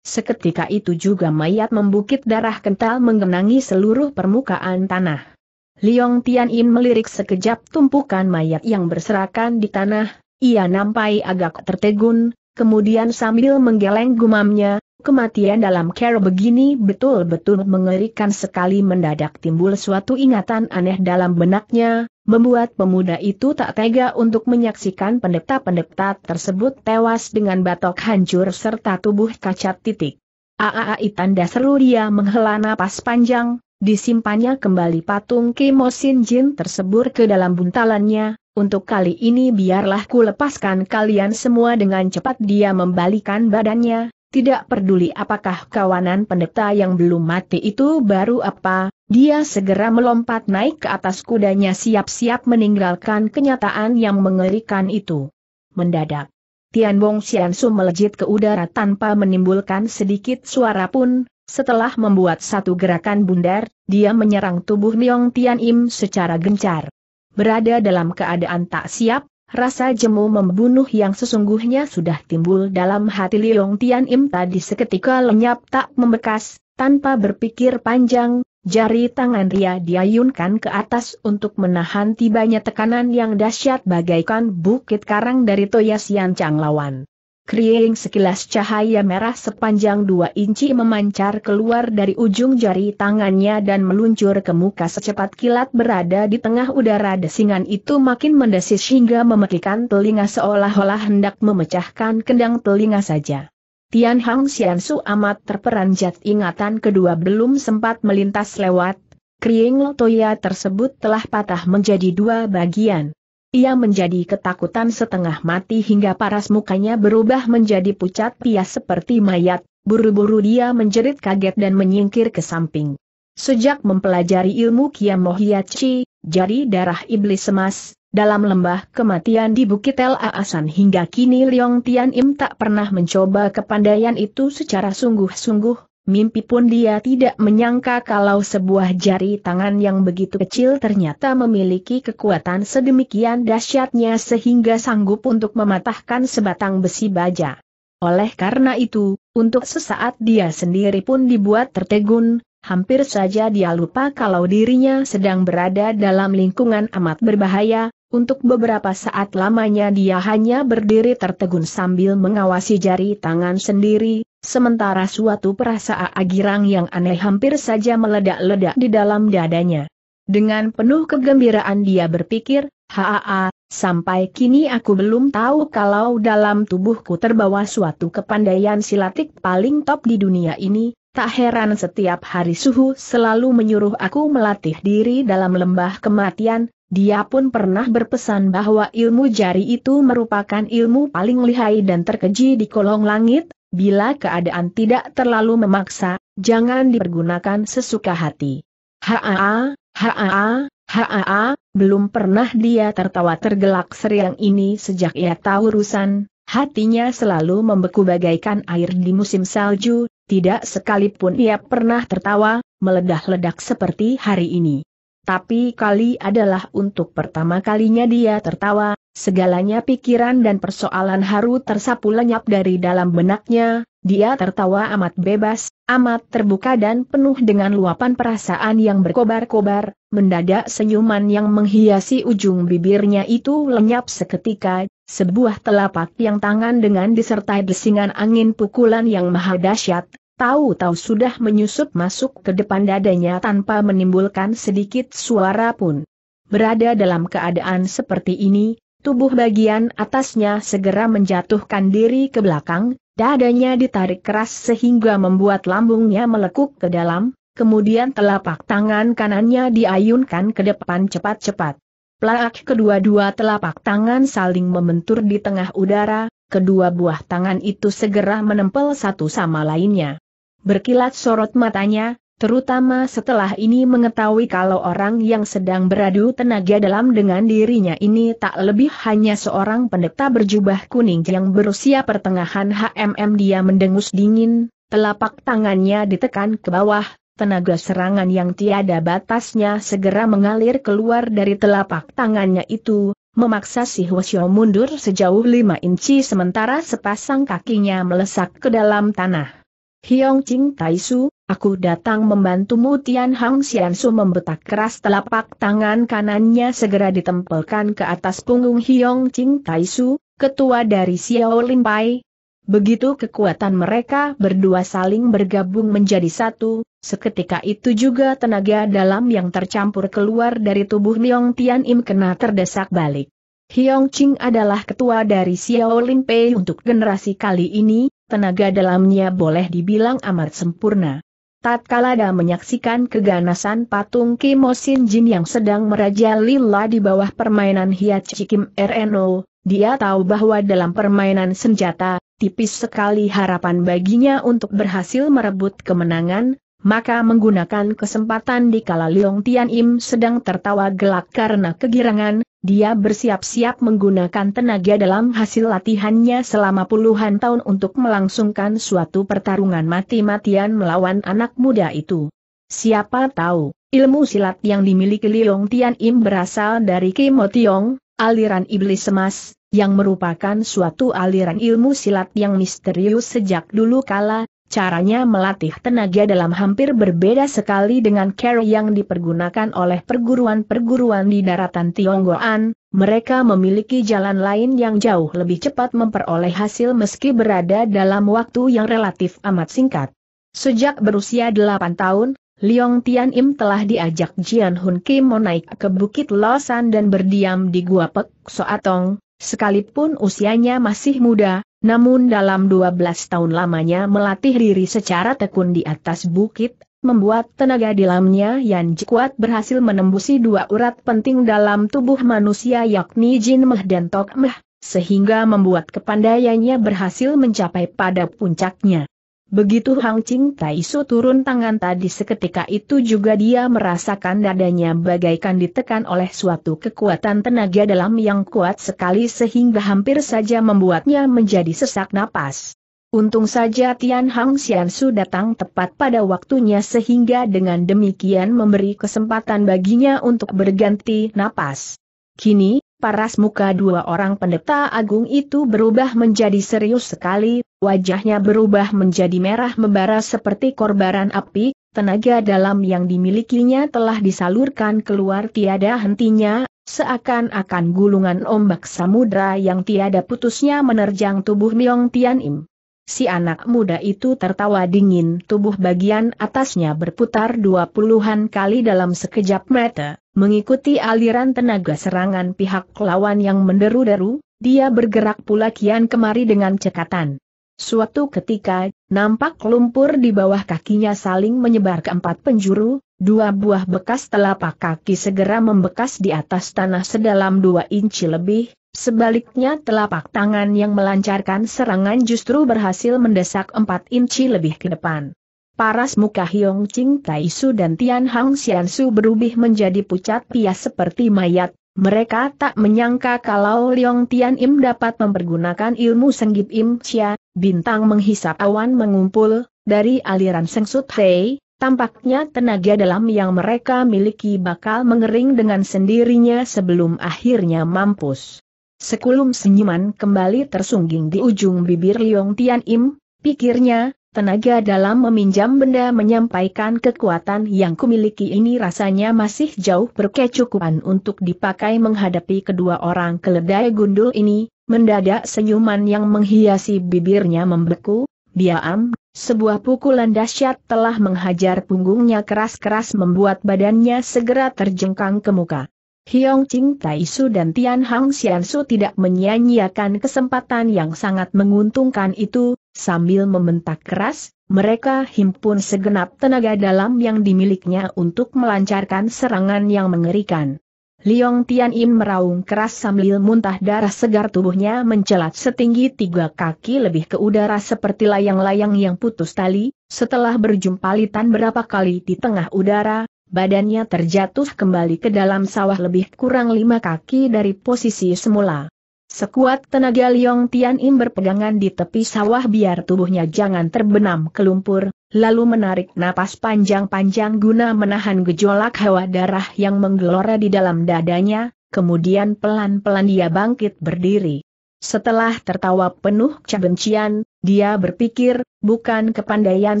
Seketika itu juga mayat membukit darah kental menggenangi seluruh permukaan tanah. Liong Tian In melirik sekejap tumpukan mayat yang berserakan di tanah, ia nampai agak tertegun, kemudian sambil menggeleng gumamnya, kematian dalam care begini betul-betul mengerikan sekali mendadak timbul suatu ingatan aneh dalam benaknya, membuat pemuda itu tak tega untuk menyaksikan pendeta-pendeta tersebut tewas dengan batok hancur serta tubuh kacat titik. Aaai tanda seru dia menghela napas panjang, Disimpannya kembali patung Sin Jin tersebur ke dalam buntalannya, untuk kali ini biarlah ku lepaskan kalian semua dengan cepat dia membalikan badannya, tidak peduli apakah kawanan pendeta yang belum mati itu baru apa, dia segera melompat naik ke atas kudanya siap-siap meninggalkan kenyataan yang mengerikan itu. Mendadak, Tian Xian Xiansu melejit ke udara tanpa menimbulkan sedikit suara pun, setelah membuat satu gerakan bundar, dia menyerang tubuh Myong Tian Im secara gencar. Berada dalam keadaan tak siap, rasa jemu membunuh yang sesungguhnya sudah timbul dalam hati Liong Tian Im tadi seketika lenyap tak membekas, tanpa berpikir panjang, jari tangan Ria diayunkan ke atas untuk menahan tibanya tekanan yang dahsyat bagaikan bukit karang dari Toya Sian Chang lawan. Kriing sekilas cahaya merah sepanjang dua inci memancar keluar dari ujung jari tangannya dan meluncur ke muka secepat kilat berada di tengah udara desingan itu makin mendesis hingga memetikan telinga seolah-olah hendak memecahkan kendang telinga saja. Tian Hang Su amat terperanjat ingatan kedua belum sempat melintas lewat, Krieng Lotoya tersebut telah patah menjadi dua bagian. Ia menjadi ketakutan setengah mati hingga paras mukanya berubah menjadi pucat pias seperti mayat, buru-buru dia menjerit kaget dan menyingkir ke samping. Sejak mempelajari ilmu Kiam Mohiachi, jari darah iblis emas, dalam lembah kematian di Bukit El Aasan hingga kini Leong Tian Im tak pernah mencoba kepandaian itu secara sungguh-sungguh, Mimpi pun dia tidak menyangka kalau sebuah jari tangan yang begitu kecil ternyata memiliki kekuatan sedemikian dahsyatnya sehingga sanggup untuk mematahkan sebatang besi baja. Oleh karena itu, untuk sesaat dia sendiri pun dibuat tertegun, hampir saja dia lupa kalau dirinya sedang berada dalam lingkungan amat berbahaya, untuk beberapa saat lamanya dia hanya berdiri tertegun sambil mengawasi jari tangan sendiri, sementara suatu perasaan agirang yang aneh hampir saja meledak-ledak di dalam dadanya. Dengan penuh kegembiraan dia berpikir, haa, sampai kini aku belum tahu kalau dalam tubuhku terbawa suatu kepandaian silatik paling top di dunia ini, Tak heran setiap hari suhu selalu menyuruh aku melatih diri dalam lembah kematian, dia pun pernah berpesan bahwa ilmu jari itu merupakan ilmu paling lihai dan terkeji di kolong langit, bila keadaan tidak terlalu memaksa, jangan dipergunakan sesuka hati. Haa, haa, haa, belum pernah dia tertawa tergelak seriang ini sejak ia tahu urusan, hatinya selalu membeku bagaikan air di musim salju, tidak sekalipun ia pernah tertawa, meledah-ledak seperti hari ini. Tapi kali adalah untuk pertama kalinya dia tertawa, segalanya pikiran dan persoalan haru tersapu lenyap dari dalam benaknya, dia tertawa amat bebas, amat terbuka dan penuh dengan luapan perasaan yang berkobar-kobar, mendadak senyuman yang menghiasi ujung bibirnya itu lenyap seketika, sebuah telapak yang tangan dengan disertai desingan angin pukulan yang maha dahsyat, tahu-tahu sudah menyusup masuk ke depan dadanya tanpa menimbulkan sedikit suara pun. Berada dalam keadaan seperti ini, tubuh bagian atasnya segera menjatuhkan diri ke belakang, dadanya ditarik keras sehingga membuat lambungnya melekuk ke dalam, kemudian telapak tangan kanannya diayunkan ke depan cepat-cepat. Plak kedua-dua telapak tangan saling membentur di tengah udara, kedua buah tangan itu segera menempel satu sama lainnya berkilat sorot matanya, terutama setelah ini mengetahui kalau orang yang sedang beradu tenaga dalam dengan dirinya ini tak lebih hanya seorang pendeta berjubah kuning yang berusia pertengahan HMM dia mendengus dingin, telapak tangannya ditekan ke bawah, tenaga serangan yang tiada batasnya segera mengalir keluar dari telapak tangannya itu, memaksa si Hwasyo mundur sejauh lima inci sementara sepasang kakinya melesak ke dalam tanah. Hiong Ching Su, aku datang membantumu Tian Hang Xiansu membetak keras telapak tangan kanannya segera ditempelkan ke atas punggung Hiong Ching Su, ketua dari Xiao Lin Pai. Begitu kekuatan mereka berdua saling bergabung menjadi satu, seketika itu juga tenaga dalam yang tercampur keluar dari tubuh Niong Tian Im kena terdesak balik. Hiong Ching adalah ketua dari Xiao Lin Pai untuk generasi kali ini, tenaga dalamnya boleh dibilang amat sempurna. Tatkala ada menyaksikan keganasan patung Kimo Jin yang sedang merajalela di bawah permainan Hiat Cikim RNO, dia tahu bahwa dalam permainan senjata, tipis sekali harapan baginya untuk berhasil merebut kemenangan, maka menggunakan kesempatan di kala Leong Tian Im sedang tertawa gelak karena kegirangan, dia bersiap-siap menggunakan tenaga dalam hasil latihannya selama puluhan tahun untuk melangsungkan suatu pertarungan mati-matian melawan anak muda itu. Siapa tahu, ilmu silat yang dimiliki Liong Tian Im berasal dari Kimo Tiong, aliran iblis emas, yang merupakan suatu aliran ilmu silat yang misterius sejak dulu kala, Caranya melatih tenaga dalam hampir berbeda sekali dengan care yang dipergunakan oleh perguruan-perguruan di daratan Tionggoan, mereka memiliki jalan lain yang jauh lebih cepat memperoleh hasil meski berada dalam waktu yang relatif amat singkat. Sejak berusia 8 tahun, Liong Tian Im telah diajak Jian Hun Kim naik ke Bukit Losan dan berdiam di Gua Pek Soatong, sekalipun usianya masih muda, namun dalam 12 tahun lamanya melatih diri secara tekun di atas bukit, membuat tenaga dalamnya yang kuat berhasil menembusi dua urat penting dalam tubuh manusia yakni Jin Meh dan Tok Meh, sehingga membuat kepandaiannya berhasil mencapai pada puncaknya. Begitu Hang Ching Tai Su turun tangan tadi seketika itu juga dia merasakan dadanya bagaikan ditekan oleh suatu kekuatan tenaga dalam yang kuat sekali sehingga hampir saja membuatnya menjadi sesak napas. Untung saja Tian Hang Xian Su datang tepat pada waktunya sehingga dengan demikian memberi kesempatan baginya untuk berganti napas. Kini, paras muka dua orang pendeta agung itu berubah menjadi serius sekali, wajahnya berubah menjadi merah membara seperti korbaran api, tenaga dalam yang dimilikinya telah disalurkan keluar tiada hentinya, seakan-akan gulungan ombak samudra yang tiada putusnya menerjang tubuh Myong Tian Im. Si anak muda itu tertawa dingin, tubuh bagian atasnya berputar dua puluhan kali dalam sekejap mata. Mengikuti aliran tenaga serangan pihak lawan yang menderu-deru, dia bergerak pula kian kemari dengan cekatan. Suatu ketika, nampak lumpur di bawah kakinya saling menyebar ke empat penjuru, dua buah bekas telapak kaki segera membekas di atas tanah sedalam dua inci lebih, sebaliknya telapak tangan yang melancarkan serangan justru berhasil mendesak empat inci lebih ke depan. Paras muka Hyong Ching Tai Su dan Tian Hang Xian Su berubah menjadi pucat pias seperti mayat, mereka tak menyangka kalau Leong Tian Im dapat mempergunakan ilmu senggit Im Chia, bintang menghisap awan mengumpul, dari aliran sengsut Hei, tampaknya tenaga dalam yang mereka miliki bakal mengering dengan sendirinya sebelum akhirnya mampus. Sekulum senyuman kembali tersungging di ujung bibir Leong Tian Im, pikirnya, Tenaga dalam meminjam benda menyampaikan kekuatan yang kumiliki ini rasanya masih jauh berkecukupan untuk dipakai menghadapi kedua orang keledai gundul ini, mendadak senyuman yang menghiasi bibirnya membeku, diam, sebuah pukulan dahsyat telah menghajar punggungnya keras-keras membuat badannya segera terjengkang ke muka. Hiong Ching Su dan Tian Hang Su tidak menyia-nyiakan kesempatan yang sangat menguntungkan itu, Sambil membentak keras, mereka himpun segenap tenaga dalam yang dimilikinya untuk melancarkan serangan yang mengerikan. Liong Tian Im meraung keras sambil muntah darah segar tubuhnya mencelat setinggi tiga kaki lebih ke udara seperti layang-layang yang putus tali, setelah berjumpa litan berapa kali di tengah udara, badannya terjatuh kembali ke dalam sawah lebih kurang lima kaki dari posisi semula. Sekuat tenaga Liong Tian Im berpegangan di tepi sawah biar tubuhnya jangan terbenam ke lumpur, lalu menarik napas panjang-panjang guna menahan gejolak hawa darah yang menggelora di dalam dadanya, kemudian pelan-pelan dia bangkit berdiri. Setelah tertawa penuh kebencian, dia berpikir, bukan kepandaian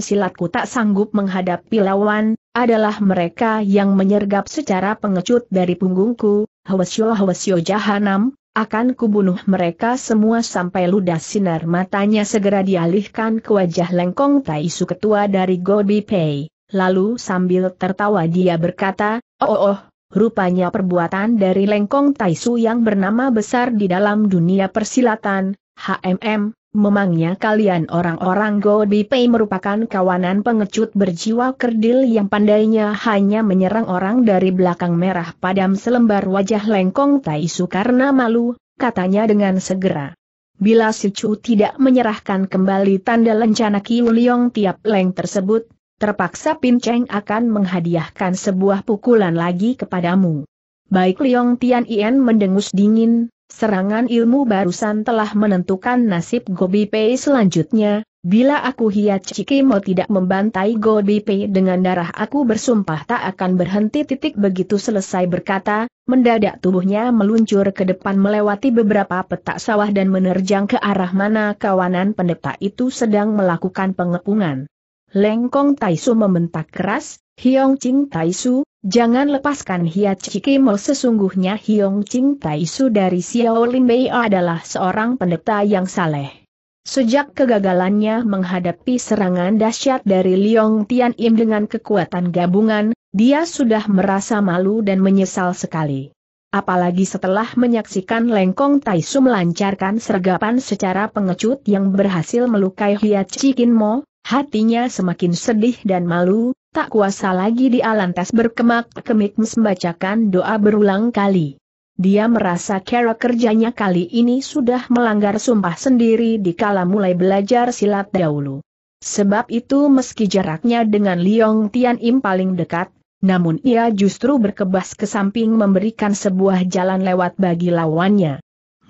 silatku tak sanggup menghadapi lawan, adalah mereka yang menyergap secara pengecut dari punggungku, Hwasyo Hwasyo Jahanam, akan kubunuh mereka semua sampai ludah sinar matanya segera dialihkan ke wajah Lengkong Taisu ketua dari Gobi Pei. Lalu sambil tertawa dia berkata, Oh oh, oh. rupanya perbuatan dari Lengkong Taisu yang bernama besar di dalam dunia persilatan, HMM, memangnya kalian orang-orang Godipei merupakan kawanan pengecut berjiwa kerdil yang pandainya hanya menyerang orang dari belakang merah padam selembar wajah lengkong Taisu karena malu, katanya dengan segera. Bila si Chu tidak menyerahkan kembali tanda lencana Kiuliong tiap leng tersebut, terpaksa Pin Cheng akan menghadiahkan sebuah pukulan lagi kepadamu. Baik Liong Tian Ien mendengus dingin, Serangan ilmu barusan telah menentukan nasib Gobi Pei selanjutnya, bila aku Hiat mau tidak membantai Gobi Pei dengan darah aku bersumpah tak akan berhenti titik begitu selesai berkata, mendadak tubuhnya meluncur ke depan melewati beberapa petak sawah dan menerjang ke arah mana kawanan pendeta itu sedang melakukan pengepungan. Lengkong Taisu membentak keras, Hiong Ching Su, jangan lepaskan Hiachi Cikimo sesungguhnya Hiong Ching Su dari Lin Bei adalah seorang pendeta yang saleh. Sejak kegagalannya menghadapi serangan dahsyat dari Liong Tian Im dengan kekuatan gabungan, dia sudah merasa malu dan menyesal sekali. Apalagi setelah menyaksikan Lengkong Su melancarkan sergapan secara pengecut yang berhasil melukai Hiachi Mo, hatinya semakin sedih dan malu, Tak kuasa lagi di alantas berkemak-kemik membacakan doa berulang kali. Dia merasa kera kerjanya kali ini sudah melanggar sumpah sendiri di kala mulai belajar silat dahulu. Sebab itu meski jaraknya dengan Liong Tian Im paling dekat, namun ia justru berkebas ke samping memberikan sebuah jalan lewat bagi lawannya.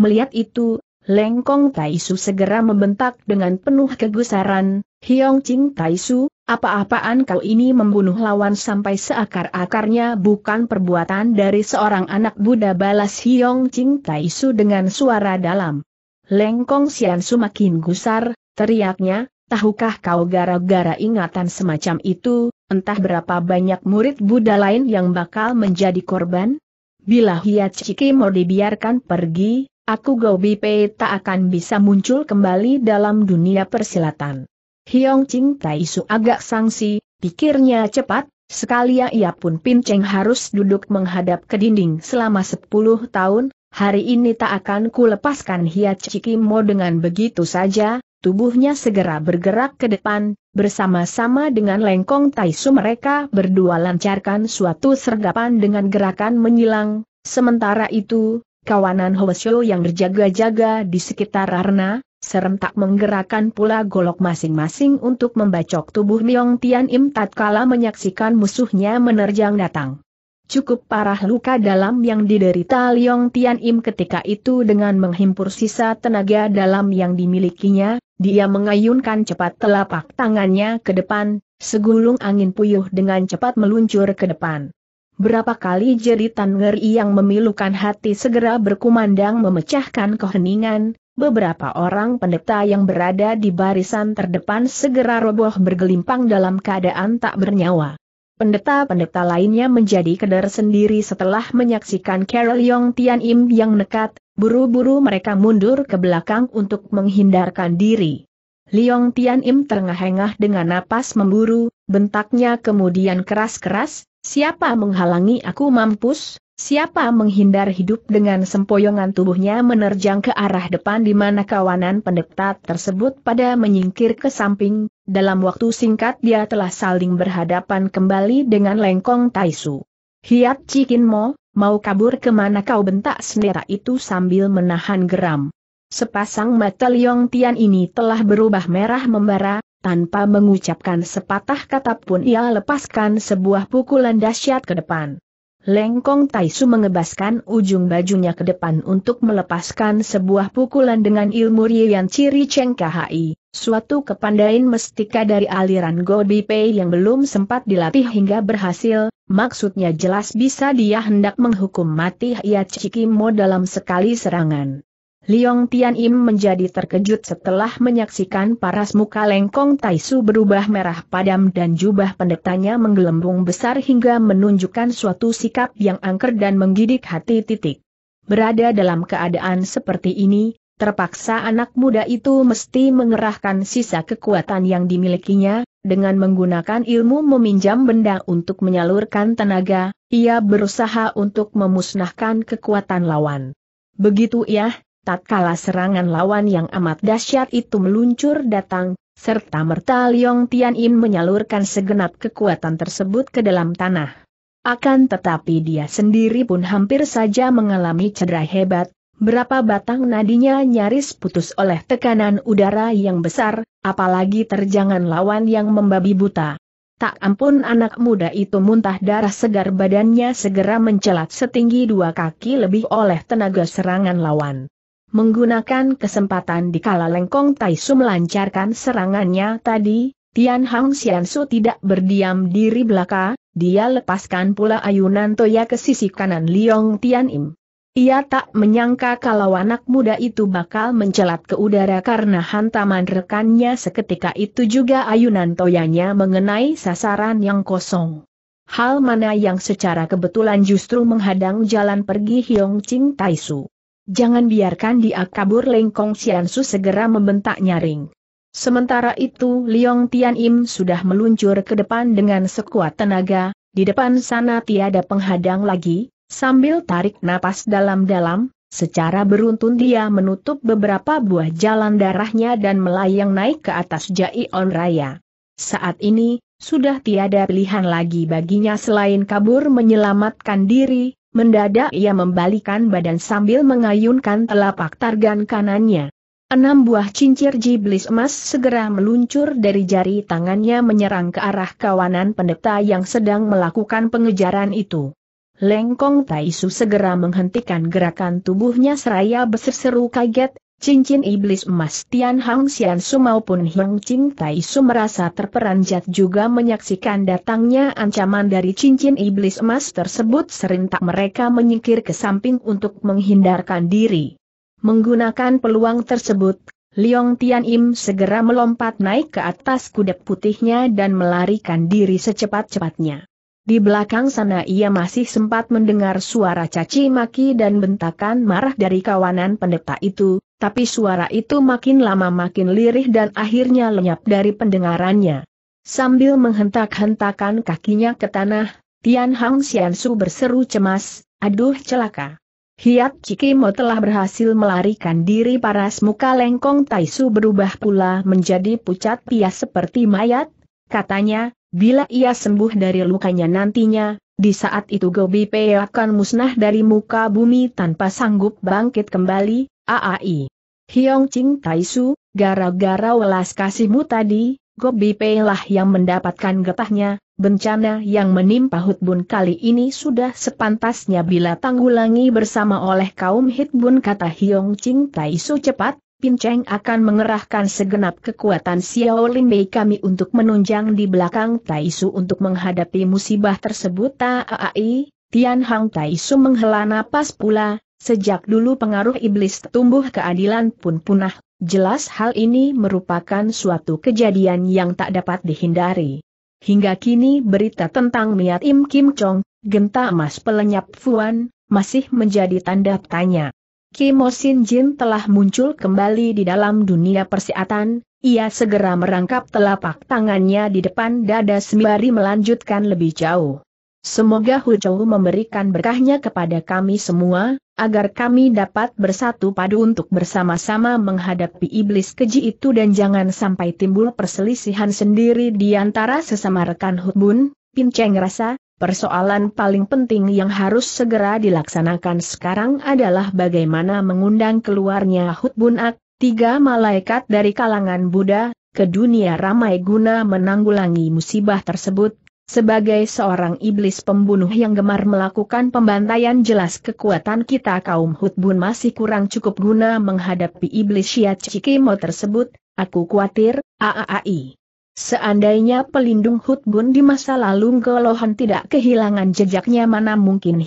Melihat itu, Lengkong Taisu segera membentak dengan penuh kegusaran, Hiong Ching Taisu, apa-apaan kau ini membunuh lawan sampai seakar-akarnya bukan perbuatan dari seorang anak Buddha balas Hiong Ching Taisu dengan suara dalam. Lengkong Sian semakin gusar, teriaknya, tahukah kau gara-gara ingatan semacam itu, entah berapa banyak murid Buddha lain yang bakal menjadi korban? Bila Hiat Ciki mau dibiarkan pergi, aku Gobi Pei tak akan bisa muncul kembali dalam dunia persilatan. Hiong Ching Su agak sangsi, pikirnya cepat, Sekali ya ia pun Pin Cheng harus duduk menghadap ke dinding selama sepuluh tahun, hari ini tak akan kulepaskan Hia Cikimo dengan begitu saja, tubuhnya segera bergerak ke depan, bersama-sama dengan lengkong Tai Su mereka berdua lancarkan suatu sergapan dengan gerakan menyilang, sementara itu, kawanan Hoesyo yang berjaga-jaga di sekitar Arna, serentak menggerakkan pula golok masing-masing untuk membacok tubuh Myong Tian Im tatkala menyaksikan musuhnya menerjang datang. Cukup parah luka dalam yang diderita Liong Tian Im ketika itu dengan menghimpur sisa tenaga dalam yang dimilikinya, dia mengayunkan cepat telapak tangannya ke depan, segulung angin puyuh dengan cepat meluncur ke depan. Berapa kali jeritan ngeri yang memilukan hati segera berkumandang memecahkan keheningan, Beberapa orang pendeta yang berada di barisan terdepan segera roboh bergelimpang dalam keadaan tak bernyawa. Pendeta-pendeta lainnya menjadi kedar sendiri setelah menyaksikan Carol Yong Tian Im yang nekat, buru-buru mereka mundur ke belakang untuk menghindarkan diri. Liong Tian Im terengah-engah dengan napas memburu, bentaknya kemudian keras-keras, siapa menghalangi aku mampus? Siapa menghindar hidup dengan sempoyongan tubuhnya menerjang ke arah depan di mana kawanan pendeta tersebut pada menyingkir ke samping, dalam waktu singkat dia telah saling berhadapan kembali dengan lengkong Taisu. Hiat Cikin Mo, mau kabur kemana kau bentak senera itu sambil menahan geram. Sepasang mata Liong Tian ini telah berubah merah membara, tanpa mengucapkan sepatah kata pun ia lepaskan sebuah pukulan dahsyat ke depan. Lengkong Taisu mengebaskan ujung bajunya ke depan untuk melepaskan sebuah pukulan dengan ilmu Rian Ciri Cheng KHI, suatu kepandaian mestika dari aliran Gobi Pei yang belum sempat dilatih hingga berhasil, maksudnya jelas bisa dia hendak menghukum mati Hiat Cikimo dalam sekali serangan. Liong Tian Im menjadi terkejut setelah menyaksikan paras muka lengkong Taisu berubah merah padam dan jubah pendetanya menggelembung besar hingga menunjukkan suatu sikap yang angker dan menggidik hati titik. Berada dalam keadaan seperti ini, terpaksa anak muda itu mesti mengerahkan sisa kekuatan yang dimilikinya, dengan menggunakan ilmu meminjam benda untuk menyalurkan tenaga, ia berusaha untuk memusnahkan kekuatan lawan. Begitu ya, Tatkala serangan lawan yang amat dahsyat itu meluncur datang, serta merta Liong Tianyin menyalurkan segenap kekuatan tersebut ke dalam tanah. Akan tetapi dia sendiri pun hampir saja mengalami cedera hebat, berapa batang nadinya nyaris putus oleh tekanan udara yang besar, apalagi terjangan lawan yang membabi buta. Tak ampun anak muda itu muntah darah segar badannya segera mencelat setinggi dua kaki lebih oleh tenaga serangan lawan. Menggunakan kesempatan di kala Lengkong Taisu melancarkan serangannya tadi, Tian Hang Xiansu tidak berdiam diri belaka, dia lepaskan pula ayunan Toya ke sisi kanan Liong Tian Im. Ia tak menyangka kalau anak muda itu bakal mencelat ke udara karena hantaman rekannya seketika itu juga ayunan toyanya mengenai sasaran yang kosong. Hal mana yang secara kebetulan justru menghadang jalan pergi Hyong Ching Taisu. Jangan biarkan dia kabur Lengkong Siansu segera membentak nyaring. Sementara itu Liong Tian Im sudah meluncur ke depan dengan sekuat tenaga, di depan sana tiada penghadang lagi, sambil tarik napas dalam-dalam, secara beruntun dia menutup beberapa buah jalan darahnya dan melayang naik ke atas Jai On Raya. Saat ini, sudah tiada pilihan lagi baginya selain kabur menyelamatkan diri, Mendadak ia membalikan badan sambil mengayunkan telapak targan kanannya. Enam buah cincir jiblis emas segera meluncur dari jari tangannya menyerang ke arah kawanan pendeta yang sedang melakukan pengejaran itu. Lengkong Taisu segera menghentikan gerakan tubuhnya seraya berseru kaget, Cincin iblis emas Tian Hang Xian Su maupun Hyung Ching Tai Su merasa terperanjat juga menyaksikan datangnya ancaman dari cincin iblis emas tersebut serentak mereka menyingkir ke samping untuk menghindarkan diri. Menggunakan peluang tersebut, Liong Tian Im segera melompat naik ke atas kuda putihnya dan melarikan diri secepat-cepatnya. Di belakang sana ia masih sempat mendengar suara caci maki dan bentakan marah dari kawanan pendeta itu, tapi suara itu makin lama makin lirih dan akhirnya lenyap dari pendengarannya. Sambil menghentak-hentakan kakinya ke tanah, Tian Hang Xiansu berseru cemas, aduh celaka. Hiat Cikimo telah berhasil melarikan diri paras muka lengkong Taisu berubah pula menjadi pucat pias seperti mayat, katanya, Bila ia sembuh dari lukanya nantinya, di saat itu Gobi Pei akan musnah dari muka bumi tanpa sanggup bangkit kembali, aai. Hiong Ching Taisu, gara-gara welas kasihmu tadi, Gobi Pei lah yang mendapatkan getahnya, bencana yang menimpa Hutbun kali ini sudah sepantasnya bila tanggulangi bersama oleh kaum Hitbun kata Hiong Ching Taisu cepat, Pin Cheng akan mengerahkan segenap kekuatan Xiao Lin Mei kami untuk menunjang di belakang Taisu untuk menghadapi musibah tersebut Taai, Tian Hang Taisu menghela napas pula, sejak dulu pengaruh iblis tumbuh keadilan pun punah, jelas hal ini merupakan suatu kejadian yang tak dapat dihindari. Hingga kini berita tentang Miat Im Kim Chong, genta emas pelenyap Fuan, masih menjadi tanda tanya. Kim Sin Jin telah muncul kembali di dalam dunia persiatan, ia segera merangkap telapak tangannya di depan dada sembari melanjutkan lebih jauh. Semoga Huchou memberikan berkahnya kepada kami semua, agar kami dapat bersatu padu untuk bersama-sama menghadapi iblis keji itu dan jangan sampai timbul perselisihan sendiri di antara sesama rekan Hutbun, Pinceng rasa, Persoalan paling penting yang harus segera dilaksanakan sekarang adalah bagaimana mengundang keluarnya Hud Bunak, tiga malaikat dari kalangan Buddha, ke dunia ramai guna menanggulangi musibah tersebut. Sebagai seorang iblis pembunuh yang gemar melakukan pembantaian jelas kekuatan kita kaum Hutbun masih kurang cukup guna menghadapi iblis Shia Chikimo tersebut, aku khawatir, Aaai. Seandainya pelindung Hutbun di masa lalu Golohan tidak kehilangan jejaknya mana mungkin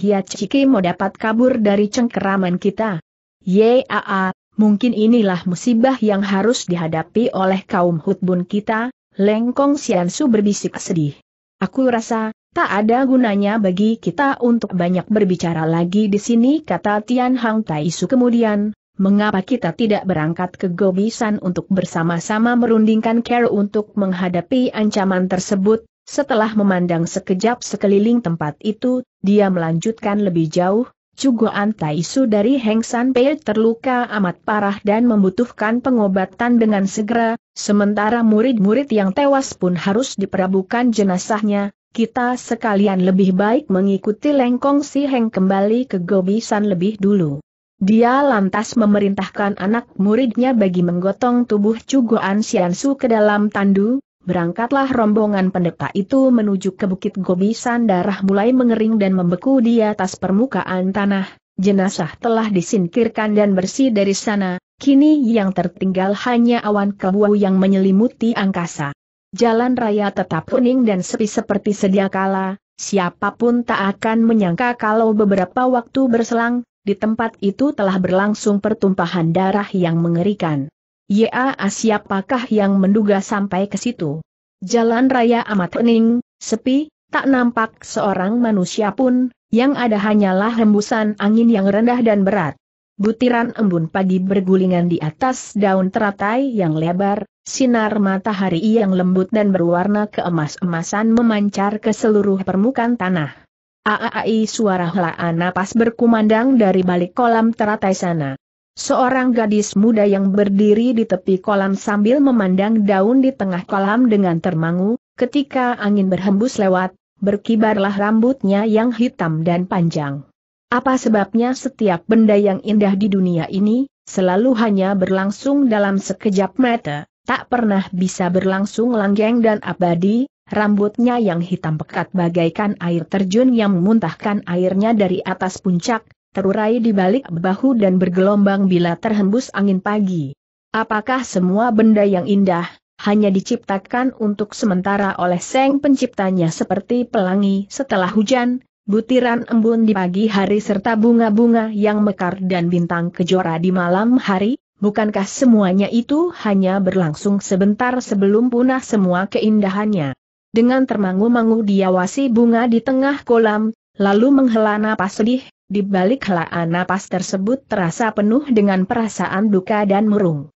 mau dapat kabur dari cengkeraman kita. Yaa, mungkin inilah musibah yang harus dihadapi oleh kaum Hutbun kita, Lengkong Su berbisik sedih. Aku rasa, tak ada gunanya bagi kita untuk banyak berbicara lagi di sini kata Tian Hang Taisu kemudian, mengapa kita tidak berangkat ke Gobisan untuk bersama-sama merundingkan care untuk menghadapi ancaman tersebut? Setelah memandang sekejap sekeliling tempat itu, dia melanjutkan lebih jauh, Cugoan Taisu dari Heng San Pei terluka amat parah dan membutuhkan pengobatan dengan segera, sementara murid-murid yang tewas pun harus diperabukan jenazahnya, kita sekalian lebih baik mengikuti Lengkong Si Heng kembali ke Gobisan lebih dulu. Dia lantas memerintahkan anak muridnya bagi menggotong tubuh cuguan Siansu ke dalam tandu, berangkatlah rombongan pendeta itu menuju ke Bukit Gobisan darah mulai mengering dan membeku di atas permukaan tanah, jenazah telah disingkirkan dan bersih dari sana, kini yang tertinggal hanya awan kebu yang menyelimuti angkasa. Jalan raya tetap kuning dan sepi seperti sedia kala, siapapun tak akan menyangka kalau beberapa waktu berselang, di tempat itu telah berlangsung pertumpahan darah yang mengerikan. Ya, siapakah yang menduga sampai ke situ? Jalan raya amat hening, sepi, tak nampak seorang manusia pun, yang ada hanyalah hembusan angin yang rendah dan berat. Butiran embun pagi bergulingan di atas daun teratai yang lebar, sinar matahari yang lembut dan berwarna keemas-emasan memancar ke seluruh permukaan tanah. Aaai, suara helaan napas berkumandang dari balik kolam teratai sana. Seorang gadis muda yang berdiri di tepi kolam sambil memandang daun di tengah kolam dengan termangu, ketika angin berhembus lewat, berkibarlah rambutnya yang hitam dan panjang. Apa sebabnya setiap benda yang indah di dunia ini, selalu hanya berlangsung dalam sekejap mata, tak pernah bisa berlangsung langgeng dan abadi, rambutnya yang hitam pekat bagaikan air terjun yang memuntahkan airnya dari atas puncak, terurai di balik bahu dan bergelombang bila terhembus angin pagi. Apakah semua benda yang indah, hanya diciptakan untuk sementara oleh Seng penciptanya seperti pelangi setelah hujan, butiran embun di pagi hari serta bunga-bunga yang mekar dan bintang kejora di malam hari? Bukankah semuanya itu hanya berlangsung sebentar sebelum punah semua keindahannya? Dengan termangu-mangu diawasi bunga di tengah kolam, lalu menghela napas sedih, di balik helaan napas tersebut terasa penuh dengan perasaan duka dan murung.